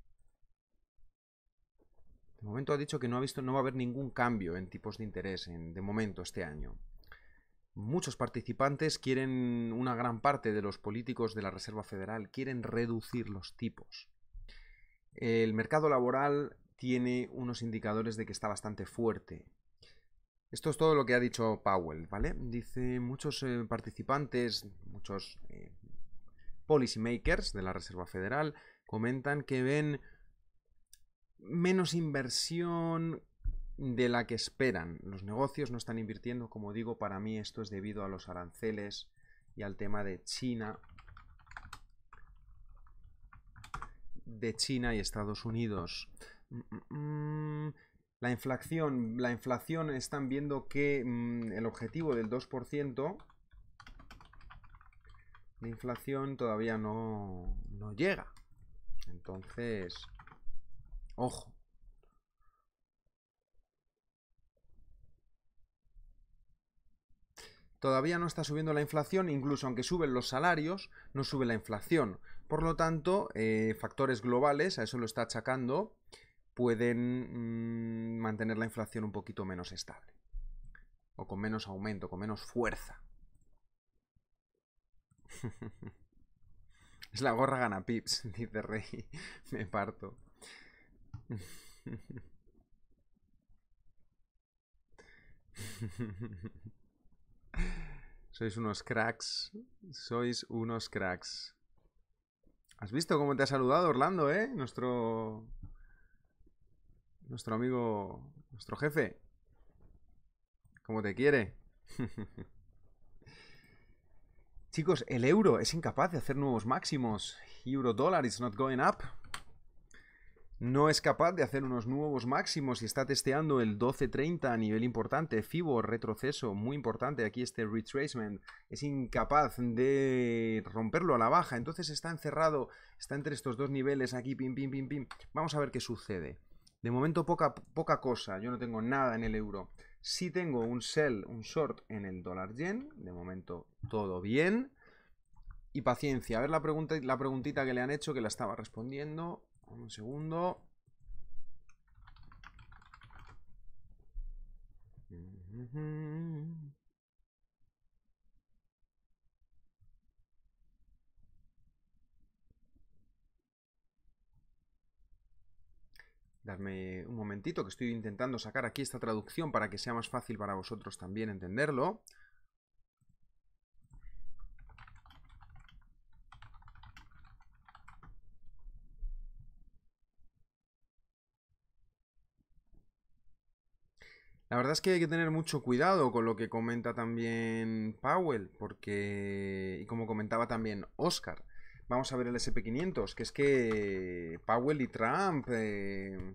De momento ha dicho que no ha visto, no va a haber ningún cambio en tipos de interés de momento este año. Muchos participantes quieren, una gran parte de los políticos de la Reserva Federal quieren reducir los tipos el mercado laboral tiene unos indicadores de que está bastante fuerte. Esto es todo lo que ha dicho Powell, ¿vale? Dice muchos eh, participantes, muchos policy eh, policymakers de la Reserva Federal comentan que ven menos inversión de la que esperan. Los negocios no están invirtiendo, como digo, para mí esto es debido a los aranceles y al tema de China de China y Estados Unidos. Mm, mm, mm. La inflación, la inflación están viendo que el objetivo del 2% de inflación todavía no, no llega. Entonces, ojo. Todavía no está subiendo la inflación, incluso aunque suben los salarios, no sube la inflación. Por lo tanto, eh, factores globales, a eso lo está achacando, pueden mm, mantener la inflación un poquito menos estable, o con menos aumento, con menos fuerza. es la gorra gana pips, dice Rey, me parto. Sois unos cracks. Sois unos cracks. ¿Has visto cómo te ha saludado Orlando, eh? Nuestro... Nuestro amigo... Nuestro jefe. ¿Cómo te quiere. Chicos, el euro es incapaz de hacer nuevos máximos. Euro dollar is not going up no es capaz de hacer unos nuevos máximos y está testeando el 1230 a nivel importante, FIBO, retroceso muy importante, aquí este retracement, es incapaz de romperlo a la baja, entonces está encerrado, está entre estos dos niveles aquí, pim, pim, pim, pim, vamos a ver qué sucede. De momento poca, poca cosa, yo no tengo nada en el euro. Sí tengo un sell, un short en el dólar yen, de momento todo bien. Y paciencia, a ver la, pregunta, la preguntita que le han hecho que la estaba respondiendo. Un segundo. Darme un momentito que estoy intentando sacar aquí esta traducción para que sea más fácil para vosotros también entenderlo. La verdad es que hay que tener mucho cuidado con lo que comenta también Powell, porque, y como comentaba también Oscar, vamos a ver el SP500, que es que Powell y Trump eh,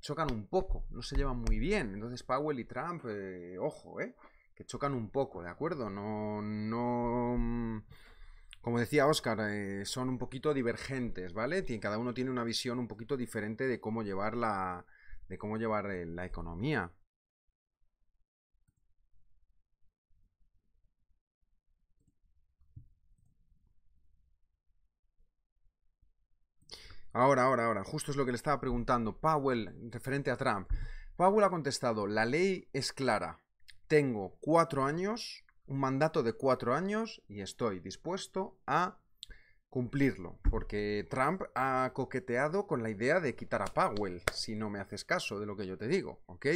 chocan un poco, no se llevan muy bien. Entonces Powell y Trump, eh, ojo, eh, que chocan un poco, ¿de acuerdo? No, no mm, como decía Oscar, son un poquito divergentes, ¿vale? Cada uno tiene una visión un poquito diferente de cómo llevar de cómo llevar la economía. Ahora, ahora, ahora. Justo es lo que le estaba preguntando Powell referente a Trump. Powell ha contestado, la ley es clara. Tengo cuatro años, un mandato de cuatro años y estoy dispuesto a cumplirlo, porque Trump ha coqueteado con la idea de quitar a Powell, si no me haces caso de lo que yo te digo, ¿ok?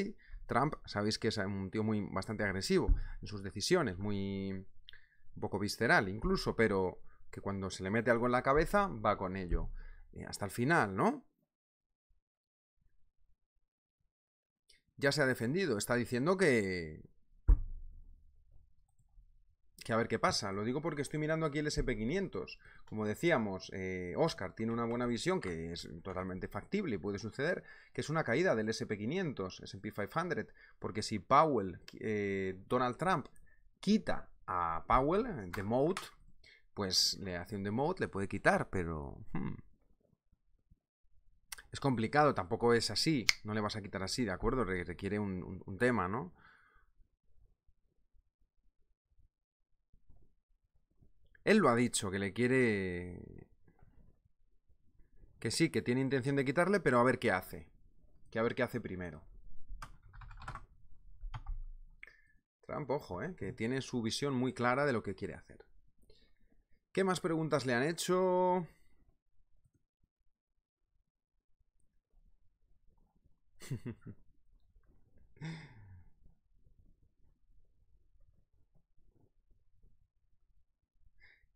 Trump, sabéis que es un tío muy bastante agresivo en sus decisiones, muy un poco visceral incluso, pero que cuando se le mete algo en la cabeza va con ello. Eh, hasta el final, ¿no? Ya se ha defendido, está diciendo que... Que a ver qué pasa, lo digo porque estoy mirando aquí el SP500. Como decíamos, Oscar eh, tiene una buena visión que es totalmente factible y puede suceder, que es una caída del SP500, SP 500, porque si Powell, eh, Donald Trump, quita a Powell, demote, pues le hace un demote, le puede quitar, pero... Hmm, es complicado, tampoco es así, no le vas a quitar así, ¿de acuerdo? Requiere un, tema, ¿no? Él lo ha dicho, que le quiere... Que sí, que tiene intención de quitarle, pero a ver qué hace. Que a ver qué hace primero. Trump, ojo, ¿eh? que tiene su visión muy clara de lo que quiere hacer. ¿Qué más preguntas le han hecho?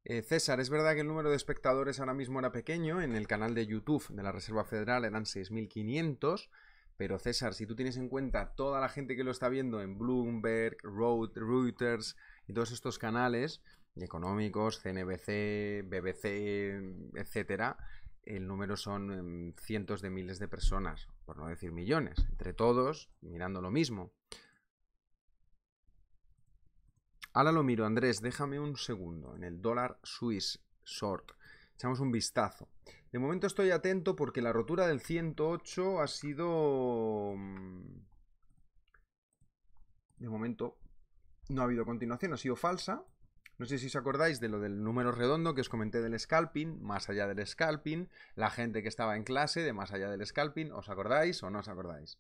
Eh, César, es verdad que el número de espectadores ahora mismo era pequeño, en el canal de YouTube de la Reserva Federal eran 6.500, pero César, si tú tienes en cuenta toda la gente que lo está viendo en Bloomberg, Reuters y todos estos canales económicos, CNBC, BBC, etcétera, el número son em, cientos de miles de personas por no decir millones, entre todos, mirando lo mismo. Ahora lo miro, Andrés, déjame un segundo, en el dólar Swiss short. Echamos un vistazo. De momento estoy atento porque la rotura del 108 ha sido... Mm, de momento no ha habido continuación, ha sido falsa, no sé si os acordáis de lo del número redondo que os comenté del scalping, más allá del scalping, la gente que estaba en clase de más allá del scalping, ¿os acordáis o no os acordáis?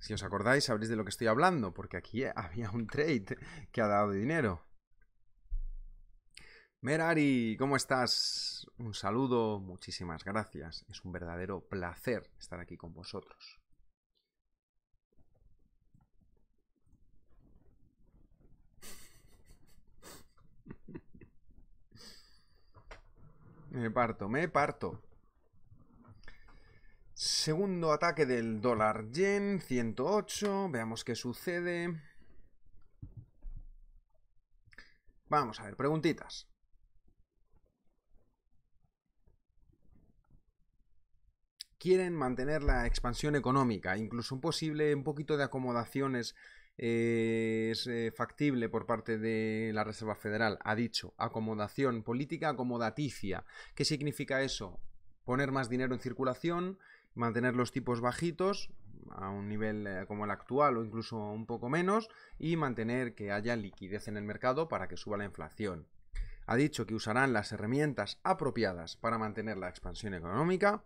Si os acordáis sabréis de lo que estoy hablando, porque aquí había un trade que ha dado dinero. Merari, ¿cómo estás? Un saludo, muchísimas gracias. Es un verdadero placer estar aquí con vosotros. Me parto, me parto. Segundo ataque del dólar yen, 108. Veamos qué sucede. Vamos a ver, preguntitas. Quieren mantener la expansión económica, incluso un posible un poquito de acomodaciones es eh, factible por parte de la Reserva Federal. Ha dicho acomodación política acomodaticia. ¿Qué significa eso? Poner más dinero en circulación, mantener los tipos bajitos a un nivel eh, como el actual o incluso un poco menos y mantener que haya liquidez en el mercado para que suba la inflación. Ha dicho que usarán las herramientas apropiadas para mantener la expansión económica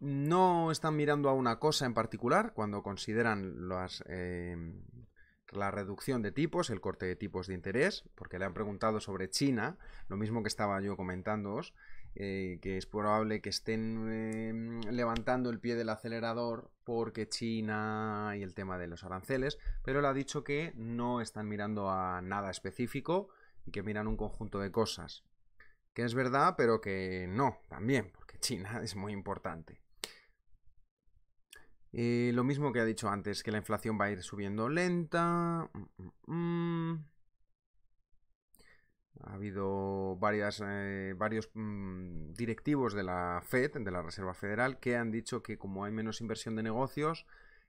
no están mirando a una cosa en particular cuando consideran eh, la reducción de tipos, el corte de tipos de interés, porque le han preguntado sobre China, lo mismo que estaba yo comentándoos, eh, que es probable que estén eh, levantando el pie del acelerador porque China y el tema de los aranceles, pero le ha dicho que no están mirando a nada específico y que miran un conjunto de cosas. Que es verdad, pero que no, también, porque China es muy importante. Eh, lo mismo que ha dicho antes, que la inflación va a ir subiendo lenta. Mm, mm, mm. Ha habido varias, eh, varios directivos de la FED, de la Reserva Federal, que han dicho que como hay menos inversión de negocios,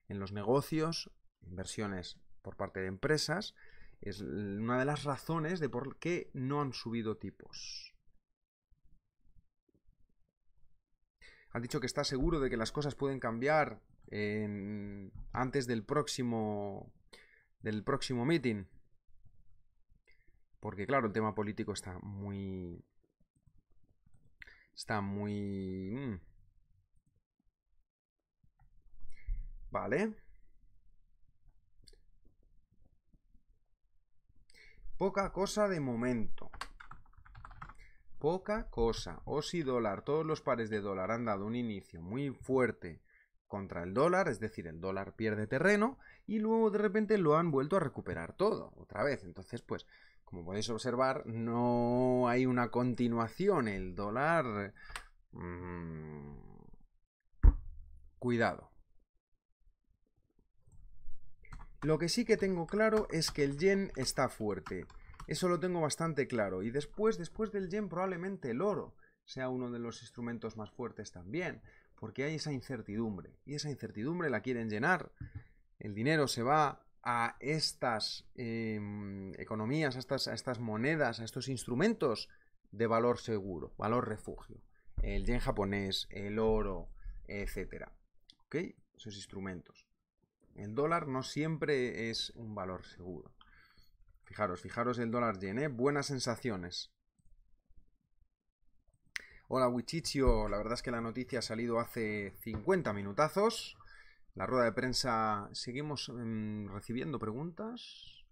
en los negocios, inversiones por parte de empresas, es una de las razones de por qué no han subido tipos. Han dicho que está seguro de que las cosas pueden cambiar en, antes del próximo del próximo meeting. Porque claro, el tema político está muy está muy mm. Vale. Poca cosa de momento. Poca cosa. si dólar. Todos los pares de dólar han dado un inicio muy fuerte contra el dólar, es decir, el dólar pierde terreno y luego de repente lo han vuelto a recuperar todo, otra vez. Entonces, pues, como podéis observar, no hay una continuación. El dólar... Mm, cuidado. Lo que sí que tengo claro es que el yen está fuerte. Eso lo tengo bastante claro. Y después, después del yen, probablemente el oro sea uno de los instrumentos más fuertes también porque hay esa incertidumbre. Y esa incertidumbre la quieren llenar. El dinero se va a estas em, economías, a estas, monedas, a estos instrumentos de valor seguro, valor refugio. El yen japonés, el oro, etc. ¿Ok? Esos instrumentos. El dólar no siempre es un valor seguro. Fijaros, fijaros el dólar yen, ¿eh? buenas sensaciones. Hola Wichichio, la verdad es que la noticia ha salido hace 50 minutazos. La rueda de prensa, seguimos mm, recibiendo preguntas.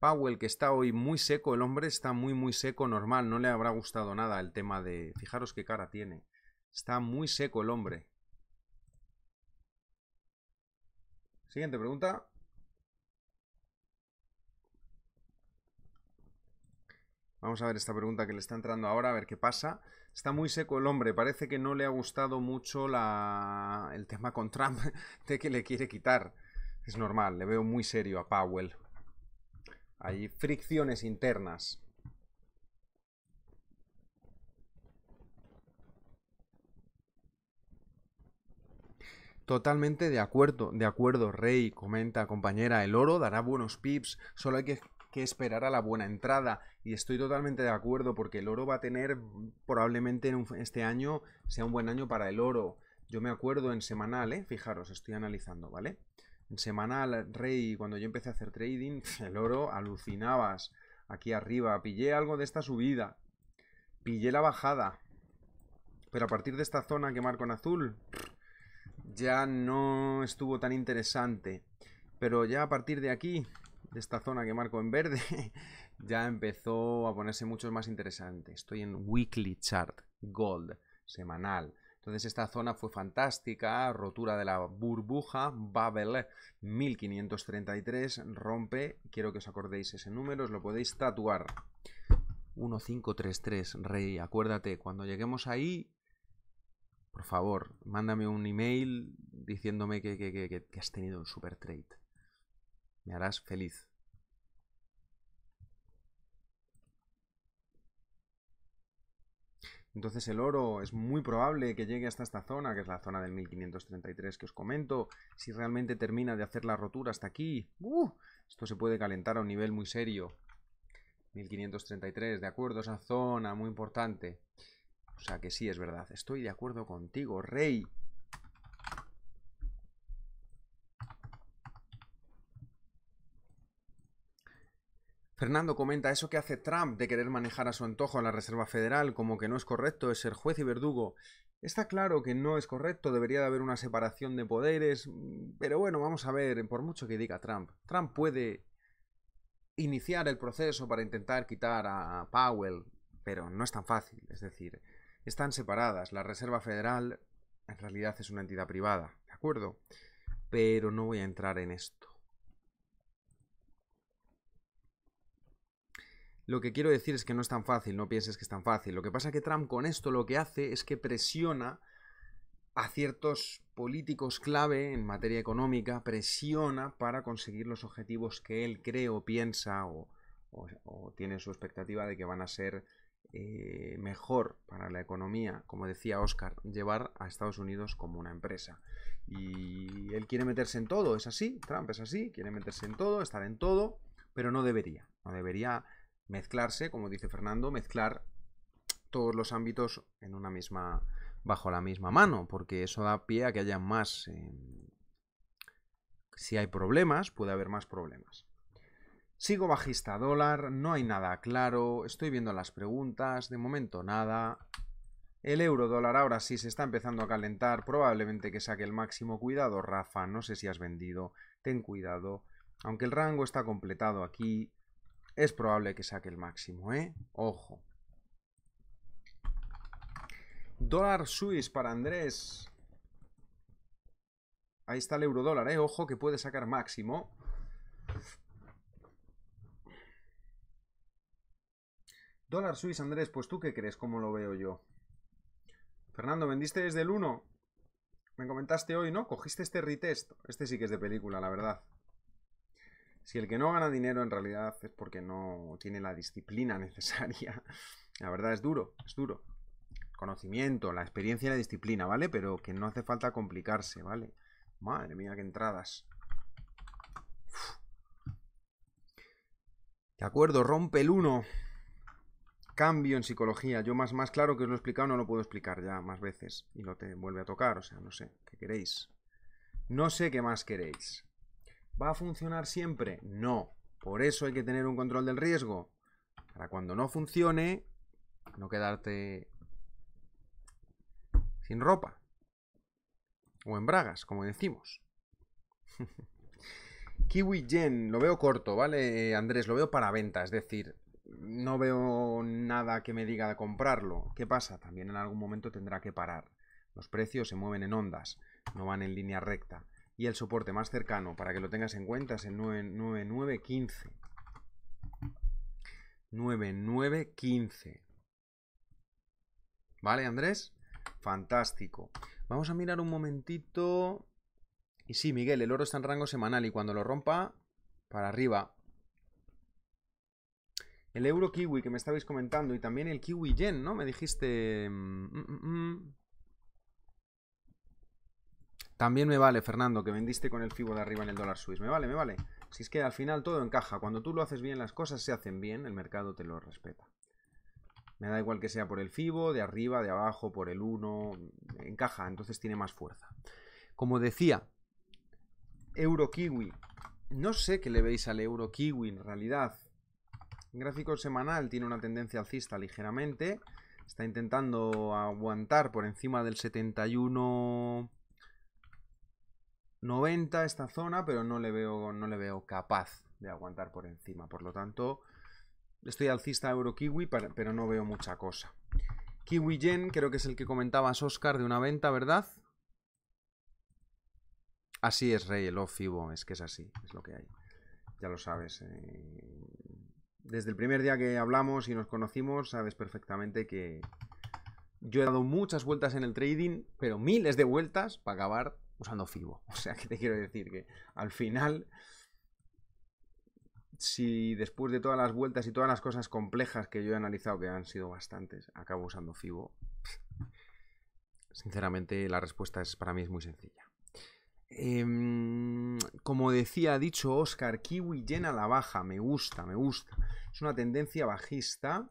Powell, que está hoy muy seco, el hombre está muy, muy seco, normal, no le habrá gustado nada el tema de... Fijaros qué cara tiene. Está muy seco el hombre. Siguiente pregunta. Vamos a ver esta pregunta que le está entrando ahora, a ver qué pasa. Está muy seco el hombre, parece que no le ha gustado mucho el tema con Trump de que le quiere quitar. Es normal, le veo muy serio a Powell. Hay fricciones internas. Totalmente de acuerdo, de acuerdo, Rey, comenta compañera, el oro dará buenos pips, solo hay que que esperar a la buena entrada. Y estoy totalmente de acuerdo porque el oro va a tener probablemente en este año sea un buen año para el oro. Yo me acuerdo en semanal, ¿eh? fijaros, estoy analizando, ¿vale? En semanal, Rey, cuando yo empecé a hacer trading, el oro alucinabas. Aquí arriba, pillé algo de esta subida, pillé la bajada. Pero a partir de esta zona que marco en azul, ya no estuvo tan interesante. Pero ya a partir de aquí, de esta zona que marco en verde, ya empezó a ponerse mucho más interesante. Estoy en Weekly Chart, Gold, semanal. Entonces esta zona fue fantástica, rotura de la burbuja, Babel 1533, rompe, quiero que os acordéis ese número, os lo podéis tatuar. 1533, Rey, acuérdate, cuando lleguemos ahí, por favor, mándame un email diciéndome que, que has tenido un super trade. Me harás feliz. Entonces el oro es muy probable que llegue hasta esta zona, que es la zona del 1533 que os comento. Si realmente termina de hacer la rotura hasta aquí, ¡uh! esto se puede calentar a un nivel muy serio. 1533, de acuerdo, esa zona muy importante. O sea que sí, es verdad. Estoy de acuerdo contigo, rey. Fernando comenta eso que hace Trump de querer manejar a su antojo a la Reserva Federal como que no es correcto, es ser juez y verdugo. Está claro que no es correcto, debería de haber una separación de poderes, mm, pero bueno, vamos a ver, por mucho que diga Trump, Trump puede iniciar el proceso para intentar quitar a Powell, pero no es tan fácil, es decir, están separadas, la Reserva Federal en realidad es una entidad privada, ¿de acuerdo? Pero no voy a entrar en esto. Lo que quiero decir es que no es tan fácil, no pienses que es tan fácil. Lo que pasa es que Trump con esto lo que hace es que presiona a ciertos políticos clave en materia económica, presiona para conseguir los objetivos que él cree o piensa o, tiene su expectativa de que van a ser eh, mejor para la economía, como decía Oscar, llevar a Estados Unidos como una empresa. Y él quiere meterse en todo, es así, Trump es así, quiere meterse en todo, estar en todo, pero no debería, no debería mezclarse, como dice Fernando, mezclar todos los ámbitos en una misma bajo la misma mano, porque eso da pie a que haya más em, si hay problemas, puede haber más problemas. Sigo bajista dólar, no hay nada claro, estoy viendo las preguntas, de momento nada. El euro dólar ahora sí se está empezando a calentar, probablemente que saque el máximo. Cuidado, Rafa, no sé si has vendido, ten cuidado. Aunque el rango está completado aquí, es probable que saque el máximo, ¿eh? Ojo. Dólar Swiss para Andrés. Ahí está el euro ¿eh? Ojo que puede sacar máximo. Dólar Swiss, Andrés, pues tú qué crees, cómo lo veo yo. Fernando, vendiste desde el 1. Me comentaste hoy, ¿no? Cogiste este retest. Este sí que es de película, la verdad. Si el que no gana dinero en realidad es porque no tiene la disciplina necesaria. La verdad es duro, es duro. conocimiento, la experiencia y la disciplina, ¿vale? Pero que no hace falta complicarse, ¿vale? Madre mía, qué entradas. De acuerdo, rompe el 1. Cambio en psicología. Yo más, más claro que os lo he explicado no lo puedo explicar ya más veces. Y no te vuelve a tocar, o sea, no sé, ¿qué queréis? No sé qué más queréis. ¿Va a funcionar siempre? No. Por eso hay que tener un control del riesgo. Para cuando no funcione, no quedarte sin ropa. O en bragas, como decimos. Kiwi Gen, lo veo corto, ¿vale, Andrés? Lo veo para venta, es decir, no veo nada que me diga de comprarlo. ¿Qué pasa? También en algún momento tendrá que parar. Los precios se mueven en ondas, no van en línea recta y el soporte más cercano para que lo tengas en cuenta es el 9915. 9915. ¿Vale, Andrés? Fantástico. Vamos a mirar un momentito. Y sí, Miguel, el oro está en rango semanal y cuando lo rompa, para arriba. El euro kiwi que me estabais comentando y también el kiwi yen, ¿no? Me dijiste... Mm, mm, mm, también me vale, Fernando, que vendiste con el FIBO de arriba en el dólar suizo, Me vale, me vale. Si es que al final todo encaja. Cuando tú lo haces bien, las cosas se hacen bien, el mercado te lo respeta. Me da igual que sea por el FIBO, de arriba, de abajo, por el 1. Encaja, entonces tiene más fuerza. Como decía, Euro Kiwi. No sé qué le veis al Euro Kiwi en realidad. gráfico semanal tiene una tendencia alcista ligeramente. Está intentando aguantar por encima del 71. 90 esta zona, pero no le veo, no le veo capaz de aguantar por encima. Por lo tanto, estoy alcista a Euro Kiwi, pero no veo mucha cosa. Kiwi Yen, creo que es el que comentabas, Oscar, de una venta, ¿verdad? Así es, Rey, el off-fibo es que es así, es lo que hay. Ya lo sabes. Eh. Desde el primer día que hablamos y nos conocimos, sabes perfectamente que yo he dado muchas vueltas en el trading, pero miles de vueltas para acabar usando FIBO. O sea, que te quiero decir que al final, si después de todas las vueltas y todas las cosas complejas que yo he analizado, que han sido bastantes, acabo usando FIBO, sinceramente la respuesta es, para mí es muy sencilla. Em, como decía dicho Oscar, Kiwi llena la baja, me gusta, me gusta. Es una tendencia bajista.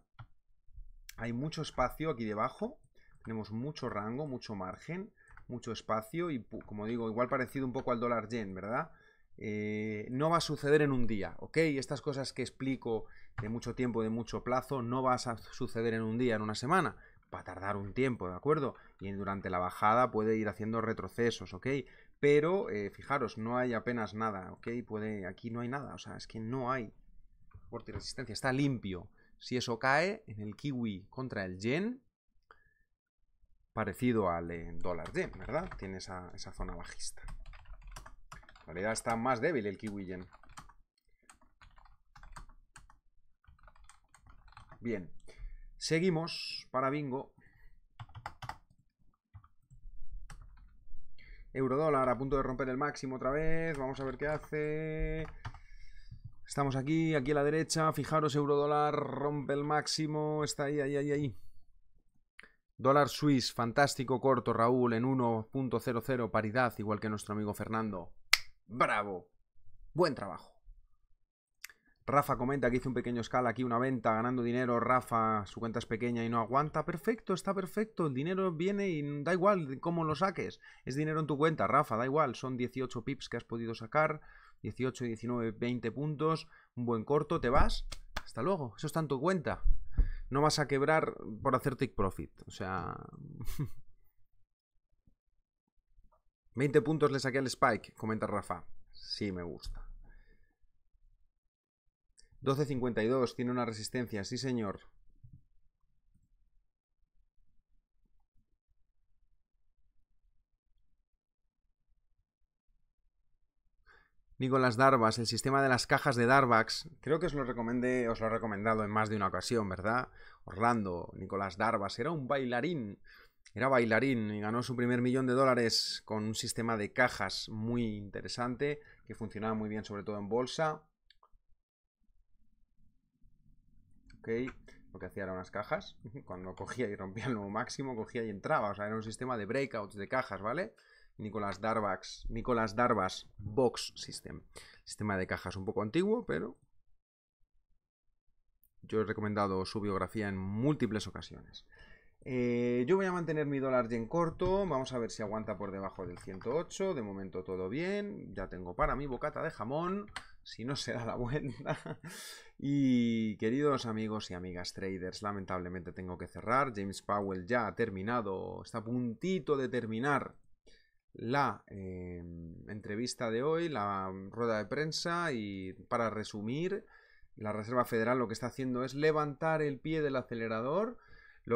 Hay mucho espacio aquí debajo, tenemos mucho rango, mucho margen mucho espacio y, como digo, igual parecido un poco al dólar yen, ¿verdad? Eh, no va a suceder en un día, ¿ok? Estas cosas que explico de mucho tiempo, de mucho plazo, no va a suceder en un día, en una semana. Va a tardar un tiempo, ¿de acuerdo? Y durante la bajada puede ir haciendo retrocesos, ¿ok? Pero, eh, fijaros, no hay apenas nada, ¿ok? Puede, aquí no hay nada, o sea, es que no hay porte y resistencia, está limpio. Si eso cae en el kiwi contra el yen, parecido al dólar yen, ¿verdad? Tiene esa, zona bajista. En realidad está más débil el kiwi yen. Bien, seguimos para bingo. Eurodólar a punto de romper el máximo otra vez. Vamos a ver qué hace. Estamos aquí, aquí a la derecha. Fijaros, eurodólar rompe el máximo. Está ahí, ahí, ahí, ahí. Dólar suizo, fantástico corto, Raúl, en 1.00 paridad, igual que nuestro amigo Fernando. Bravo. Buen trabajo. Rafa comenta que hice un pequeño escala aquí, una venta, ganando dinero. Rafa, su cuenta es pequeña y no aguanta. Perfecto, está perfecto. El dinero viene y da igual cómo lo saques. Es dinero en tu cuenta, Rafa, da igual. Son 18 pips que has podido sacar. 18, 19, 20 puntos. Un buen corto, te vas. Hasta luego. Eso está en tu cuenta no vas a quebrar por hacer take profit. O sea... 20 puntos le saqué al Spike, comenta Rafa. Sí, me gusta. 12.52, tiene una resistencia, sí señor. Nicolás Darvas, el sistema de las cajas de Darvax. Creo que os lo recomendé, os lo he recomendado en más de una ocasión, ¿verdad? Orlando, Nicolás Darvas, era un bailarín. Era bailarín y ganó su primer millón de dólares con un sistema de cajas muy interesante que funcionaba muy bien, sobre todo en bolsa. Ok, lo que hacía era unas cajas. Cuando cogía y rompía el nuevo máximo, cogía y entraba. O sea, era un sistema de breakouts de cajas, ¿vale? Nicolas Darvas, Nicolas Darvas Box System. Sistema de cajas un poco antiguo, pero yo he recomendado su biografía en múltiples ocasiones. Eh, yo voy a mantener mi dólar yen corto. Vamos a ver si aguanta por debajo del 108. De momento todo bien. Ya tengo para mi bocata de jamón. Si no se da la vuelta. Y queridos amigos y amigas traders, lamentablemente tengo que cerrar. James Powell ya ha terminado. Está a puntito de terminar la em, entrevista de hoy, la rueda de prensa y para resumir, la Reserva Federal lo que está haciendo es levantar el pie del acelerador,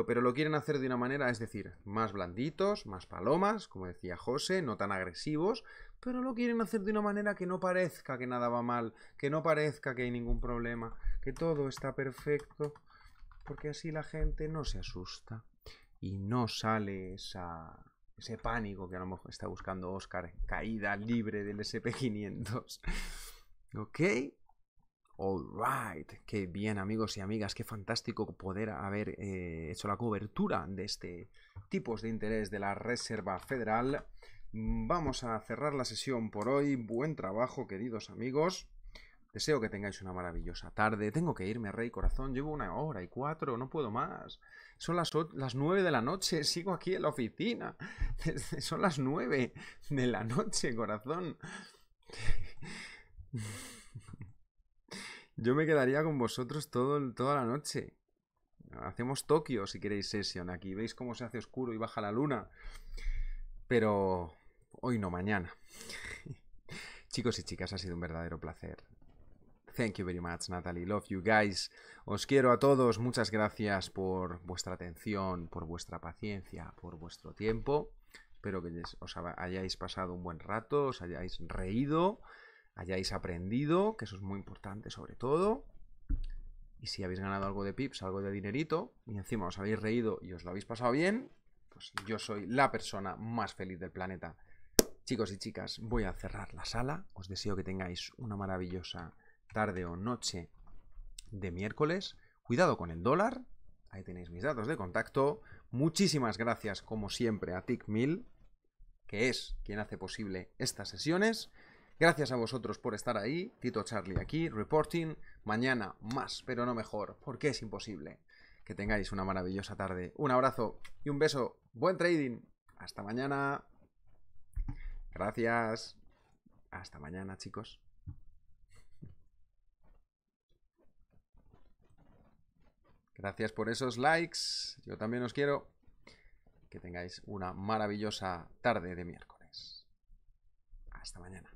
pero lo quieren hacer de una manera, es decir, más blanditos, más palomas, como decía José, no tan agresivos, pero lo quieren hacer de una manera que no parezca que nada va mal, que no parezca que hay ningún problema, que todo está perfecto, porque así la gente no se asusta y no sale esa ese pánico que a lo mejor está buscando Oscar, caída libre del SP500. ¿Ok? right! qué bien amigos y amigas, qué fantástico poder haber eh, hecho la cobertura de este tipos de interés de la Reserva Federal. Mm, vamos a cerrar la sesión por hoy. Buen trabajo, queridos amigos. Deseo que tengáis una maravillosa tarde. Tengo que irme, rey corazón. Llevo una hora y cuatro, no puedo más. Son las, las nueve de la noche, sigo aquí en la oficina. Son las nueve de la noche, corazón. Yo me quedaría con vosotros toda la noche. Hacemos Tokio si queréis sesión aquí. ¿Veis cómo se hace oscuro y baja la luna? Pero hoy no, mañana. Chicos y chicas, ha sido un verdadero placer. Thank you very much, Natalie. Love you guys. Os quiero a todos. Muchas gracias por vuestra atención, por vuestra paciencia, por vuestro tiempo. Espero que os hayáis pasado un buen rato, os hayáis reído, hayáis aprendido, que eso es muy importante sobre todo. Y si habéis ganado algo de pips, algo de dinerito, y encima os habéis reído y os lo habéis pasado bien, pues yo soy la persona más feliz del planeta. Chicos y chicas, voy a cerrar la sala. Os deseo que tengáis una maravillosa tarde o noche de miércoles. Cuidado con el dólar. Ahí tenéis mis datos de contacto. Muchísimas gracias, como siempre, a TickMill, que es quien hace posible estas sesiones. Gracias a vosotros por estar ahí. Tito Charlie aquí, reporting. Mañana más, pero no mejor, porque es imposible. Que tengáis una maravillosa tarde. Un abrazo y un beso. Buen trading. Hasta mañana. Gracias. Hasta mañana, chicos. Gracias por esos likes. Yo también os quiero. Que tengáis una maravillosa tarde de miércoles. Hasta mañana.